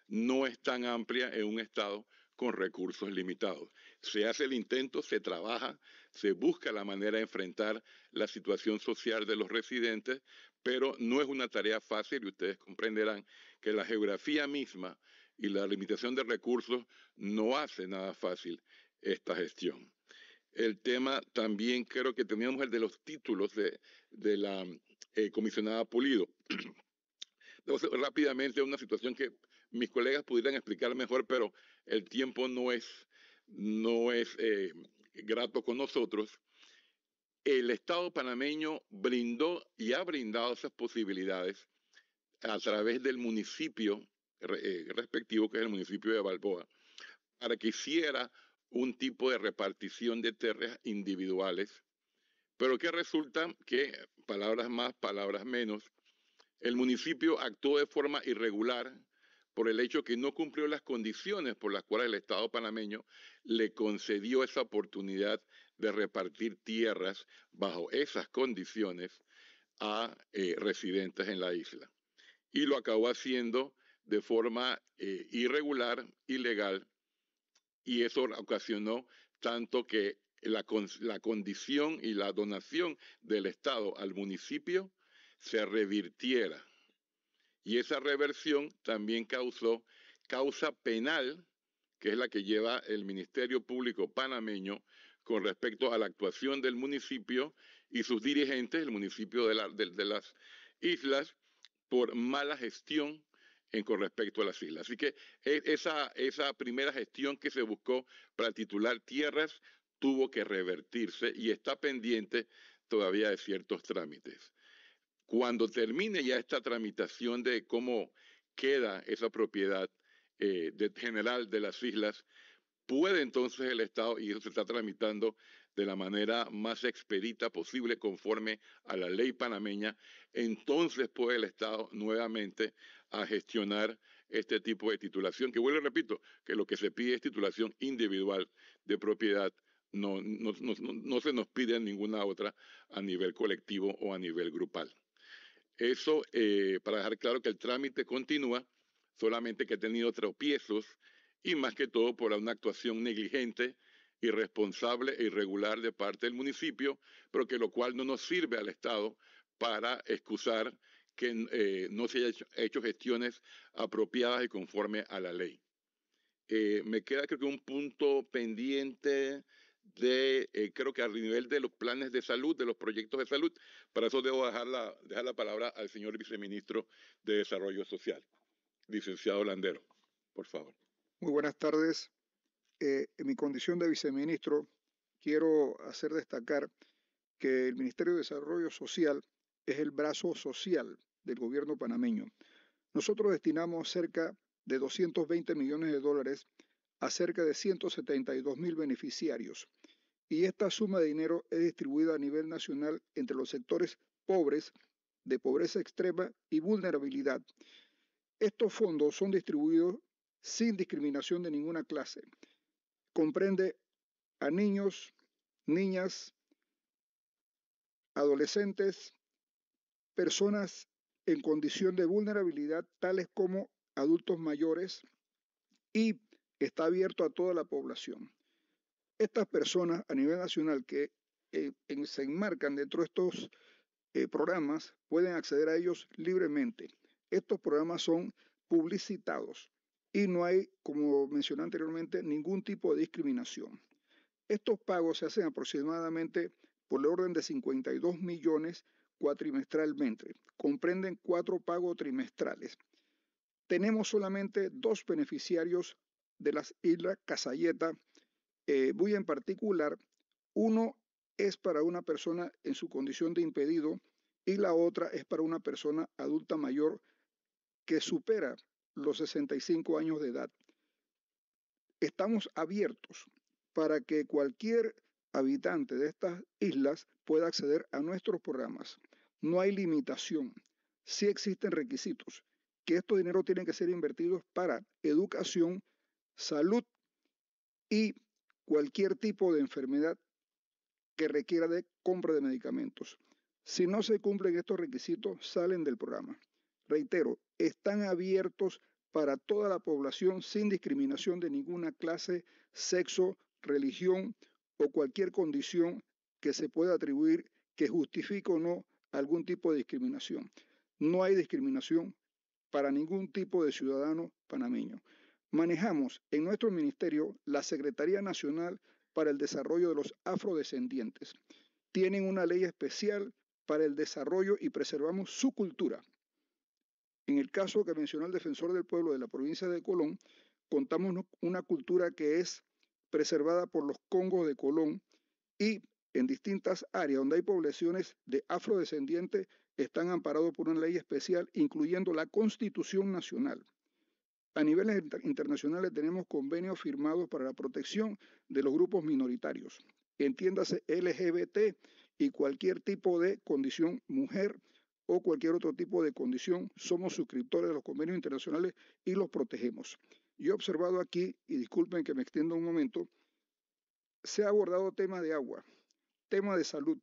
no es tan amplia en un estado con recursos limitados. Se hace el intento, se trabaja, se busca la manera de enfrentar la situación social de los residentes, pero no es una tarea fácil y ustedes comprenderán que la geografía misma y la limitación de recursos no hace nada fácil esta gestión. El tema también creo que teníamos el de los títulos de, la eh, comisionada Pulido. *clears throat* rápidamente una situación que mis colegas pudieran explicar mejor, pero el tiempo no es, eh, grato con nosotros. El Estado panameño brindó y ha brindado esas posibilidades a través del municipio eh, respectivo, que es el municipio de Balboa, para que hiciera un tipo de repartición de tierras individuales, pero que resulta que, palabras más, palabras menos, el municipio actuó de forma irregular por el hecho que no cumplió las condiciones por las cuales el Estado panameño le concedió esa oportunidad de repartir tierras bajo esas condiciones a eh, residentes en la isla. Y lo acabó haciendo de forma eh, irregular, ilegal, y eso ocasionó tanto que la, condición y la donación del Estado al municipio se revirtiera. Y esa reversión también causó causa penal, que es la que lleva el Ministerio Público panameño con respecto a la actuación del municipio y sus dirigentes, el municipio de las islas, por mala gestión con respecto a las islas. Así que e, esa, primera gestión que se buscó para titular tierras tuvo que revertirse y está pendiente todavía de ciertos trámites. Cuando termine ya esta tramitación de cómo queda esa propiedad eh, general de las islas, puede entonces el Estado, y eso se está tramitando de la manera más expedita posible conforme a la ley panameña, entonces puede el Estado nuevamente a gestionar este tipo de titulación, que vuelvo y repito, que lo que se pide es titulación individual de propiedad, no, se nos pide ninguna otra a nivel colectivo o a nivel grupal. Eso, eh, para dejar claro que el trámite continúa, solamente que ha tenido tropiezos y más que todo por una actuación negligente irresponsable e irregular de parte del municipio, pero que lo cual no nos sirve al Estado para excusar que eh, no se hayan hecho, gestiones apropiadas y conforme a la ley. Eh, me queda creo que un punto pendiente de, eh, creo que a nivel de los planes de salud, de los proyectos de salud. Para eso debo dejar la, dejar la palabra al señor viceministro de Desarrollo Social, licenciado Landero, por favor. Muy buenas tardes. Eh, en mi condición de viceministro, quiero hacer destacar que el Ministerio de Desarrollo Social es el brazo social del gobierno panameño. Nosotros destinamos cerca de 220 millones de dólares a cerca de 172 mil beneficiarios. Y esta suma de dinero es distribuida a nivel nacional entre los sectores pobres, de pobreza extrema y vulnerabilidad. Estos fondos son distribuidos sin discriminación de ninguna clase comprende a niños, niñas, adolescentes, personas en condición de vulnerabilidad, tales como adultos mayores, y está abierto a toda la población. Estas personas a nivel nacional que eh, se enmarcan dentro de estos eh, programas pueden acceder a ellos libremente. Estos programas son publicitados y no hay, como mencioné anteriormente, ningún tipo de discriminación. Estos pagos se hacen aproximadamente por el orden de 52 millones cuatrimestralmente. Comprenden cuatro pagos trimestrales. Tenemos solamente dos beneficiarios de las islas Casalleta, Voy eh, en particular. Uno es para una persona en su condición de impedido y la otra es para una persona adulta mayor que supera los 65 mm. años de edad. Estamos abiertos para que cualquier habitante de estas islas pueda acceder a nuestros programas. No hay limitación. Sí existen requisitos, que estos dineros tienen que ser invertidos para educación, salud y cualquier tipo de enfermedad que requiera de compra de medicamentos. Si no se cumplen estos requisitos, salen del programa. Reitero, están abiertos para toda la población sin discriminación de ninguna clase, sexo, religión o cualquier condición que se pueda atribuir que justifique o no algún tipo de discriminación. No hay discriminación para ningún tipo de ciudadano panameño. Manejamos en nuestro ministerio la Secretaría Nacional para el Desarrollo de los Afrodescendientes. Tienen una ley especial para el desarrollo y preservamos su cultura. En el caso que mencionó el defensor del pueblo de la provincia de Colón, contamos una cultura que es preservada por los congos de Colón y en distintas áreas donde hay poblaciones de afrodescendientes están amparados por una ley especial, incluyendo la Constitución Nacional. A niveles internacionales tenemos convenios firmados para la protección de los grupos minoritarios, entiéndase LGBT y cualquier tipo de condición mujer, o cualquier otro tipo de condición, somos suscriptores de los convenios internacionales y los protegemos. Yo he observado aquí, y disculpen que me extienda un momento, se ha abordado tema de agua, tema de salud,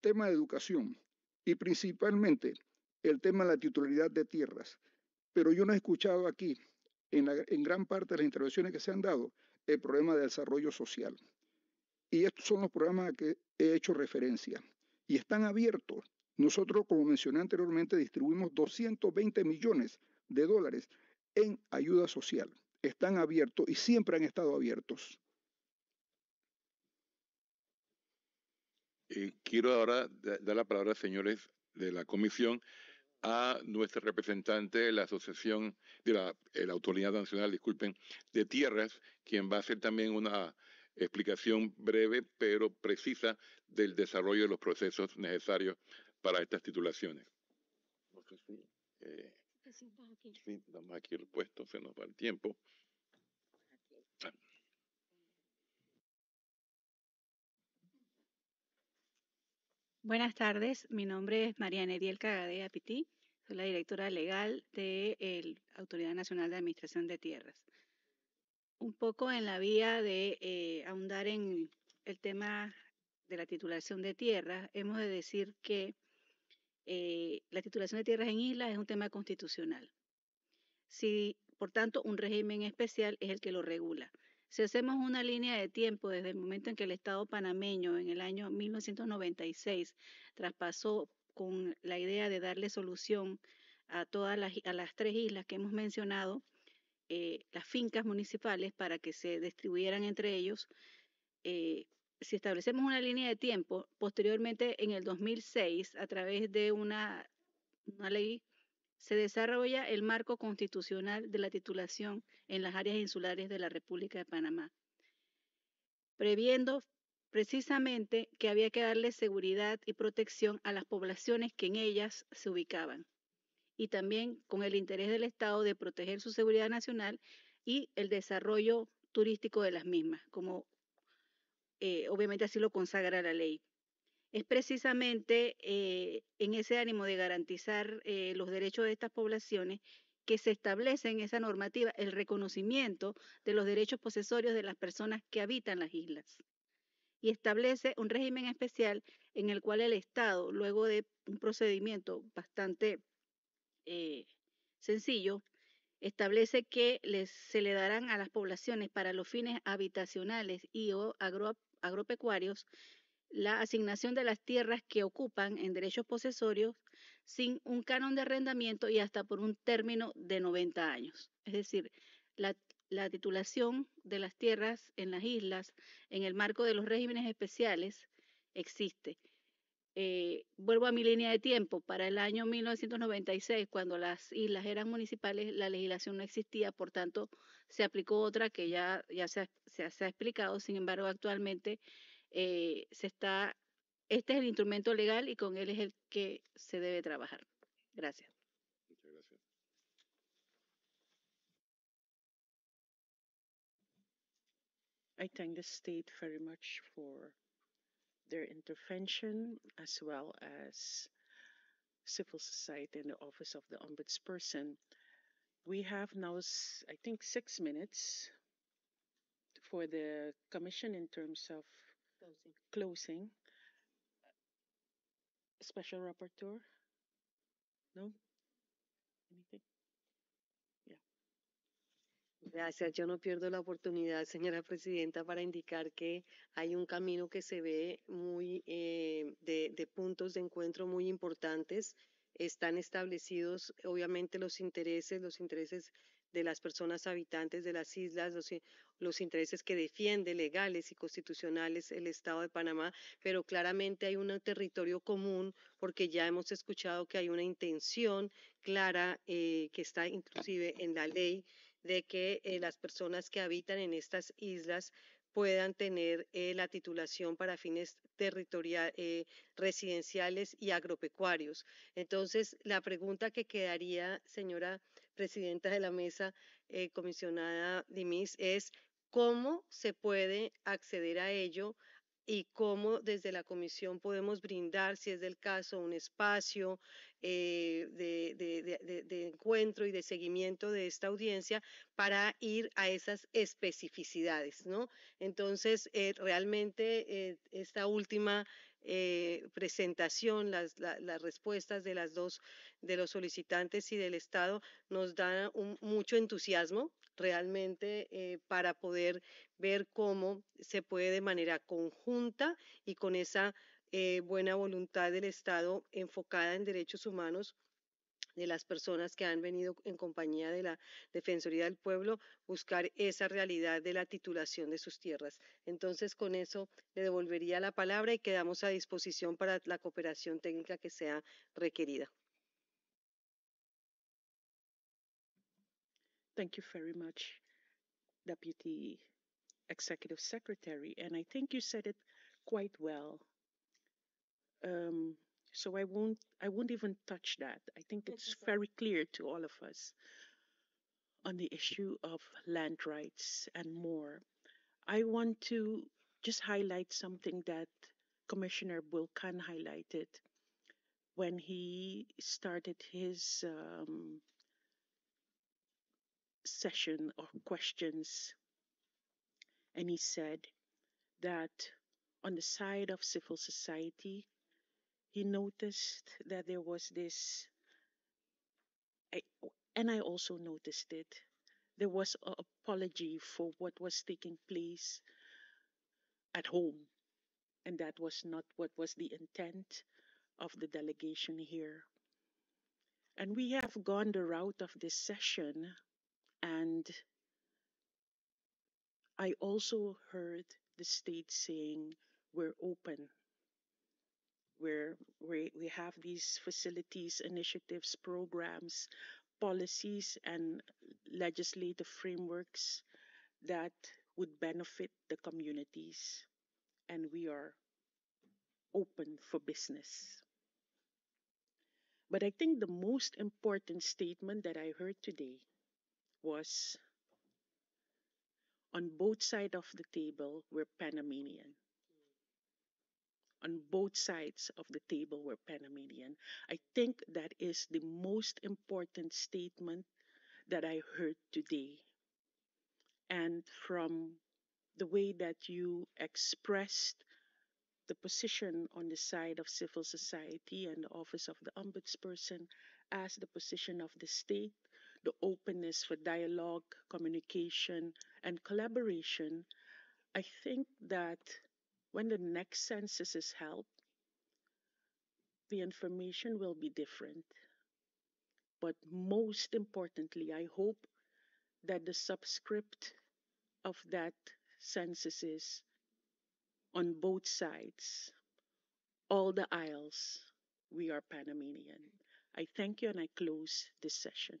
tema de educación y principalmente el tema de la titularidad de tierras. Pero yo no he escuchado aquí, en, gran parte de las intervenciones que se han dado, el problema de desarrollo social. Y estos son los programas a que he hecho referencia. Y están abiertos nosotros, como mencioné anteriormente, distribuimos 220 millones de dólares en ayuda social. Están abiertos y siempre han estado abiertos. Eh, quiero ahora dar la palabra, señores de la comisión, a nuestro representante de la Asociación de la, eh, la Autoridad Nacional, disculpen, de Tierras, quien va a hacer también una explicación breve pero precisa del desarrollo de los procesos necesarios para estas titulaciones. sí, eh, pues aquí el puesto, se nos va el tiempo. Buenas tardes, mi nombre es María Neriel Cagadea Pití, soy la directora legal de la Autoridad Nacional de Administración de Tierras. Un poco en la vía de eh, ahondar en el tema de la titulación de tierras, hemos de decir que eh, la titulación de tierras en islas es un tema constitucional. Si, por tanto, un régimen especial es el que lo regula. Si hacemos una línea de tiempo desde el momento en que el Estado panameño en el año 1996 traspasó con la idea de darle solución a todas las, a las tres islas que hemos mencionado, eh, las fincas municipales para que se distribuyeran entre ellos, eh, si establecemos una línea de tiempo, posteriormente en el 2006, a través de una, ley, se desarrolla el marco constitucional de la titulación en las áreas insulares de la República de Panamá, previendo precisamente que había que darle seguridad y protección a las poblaciones que en ellas se ubicaban, y también con el interés del Estado de proteger su seguridad nacional y el desarrollo turístico de las mismas, como eh, obviamente así lo consagra la ley. Es precisamente eh, en ese ánimo de garantizar eh, los derechos de estas poblaciones que se establece en esa normativa el reconocimiento de los derechos posesorios de las personas que habitan las islas y establece un régimen especial en el cual el Estado, luego de un procedimiento bastante sencillo, establece que se le darán a las poblaciones para los fines habitacionales y o agro, agropecuarios la asignación de las tierras que ocupan en derechos posesorios sin un canon de arrendamiento y hasta por un término de 90 años. Es decir, la, la titulación de las tierras en las islas en el marco de los regímenes especiales existe eh, vuelvo a mi línea de tiempo, para el año 1996, cuando las islas eran municipales, la legislación no existía, por tanto, se aplicó otra que ya, ya se, ha, se, ha explicado, sin embargo, actualmente eh, se está, este es el instrumento legal y con él es el que se debe trabajar. Gracias. gracias. I thank state very much for their intervention as well as civil society and the Office of the Ombudsperson. We have now, I think, six minutes for the commission in terms of closing. closing. Special rapporteur? No? Gracias. Yo no pierdo la oportunidad, señora presidenta, para indicar que hay un camino que se ve muy eh, de, puntos de encuentro muy importantes. Están establecidos, obviamente, los intereses, los intereses de las personas habitantes de las islas, los, los intereses que defiende legales y constitucionales el Estado de Panamá, pero claramente hay un territorio común porque ya hemos escuchado que hay una intención clara eh, que está inclusive en la ley de que eh, las personas que habitan en estas islas puedan tener eh, la titulación para fines territoriales, eh, residenciales y agropecuarios. Entonces, la pregunta que quedaría, señora presidenta de la mesa, comisionada Dimis, es cómo se puede acceder a ello y cómo desde la comisión podemos brindar, si es del caso, un espacio eh, de, encuentro y de seguimiento de esta audiencia para ir a esas especificidades, ¿no? Entonces, eh, realmente eh, esta última eh, presentación, las, respuestas de las dos, de los solicitantes y del Estado, nos dan mucho entusiasmo realmente eh, para poder ver cómo se puede de manera conjunta y con esa eh, buena voluntad del Estado enfocada en derechos humanos de las personas que han venido en compañía de la Defensoría del Pueblo buscar esa realidad de la titulación de sus tierras. Entonces, con eso le devolvería la palabra y quedamos a disposición para la cooperación técnica que sea requerida. Thank Deputy Executive Secretary. And I think you said it quite well. Um, So I won't I won't even touch that. I think it's very clear to all of us on the issue of land rights and more. I want to just highlight something that Commissioner Bulkan highlighted when he started his um, session or questions. And he said that on the side of civil society, he noticed that there was this, and I also noticed it. There was an apology for what was taking place at home, and that was not what was the intent of the delegation here. And we have gone the route of this session, and I also heard the state saying, We're open where we, we have these facilities, initiatives, programs, policies, and legislative frameworks that would benefit the communities. And we are open for business. But I think the most important statement that I heard today was on both sides of the table, we're Panamanian on both sides of the table were Panamanian. I think that is the most important statement that I heard today. And from the way that you expressed the position on the side of civil society and the office of the ombudsperson as the position of the state, the openness for dialogue, communication, and collaboration, I think that when the next census is held, the information will be different. But most importantly, I hope that the subscript of that census is on both sides, all the aisles, we are Panamanian. I thank you and I close this session.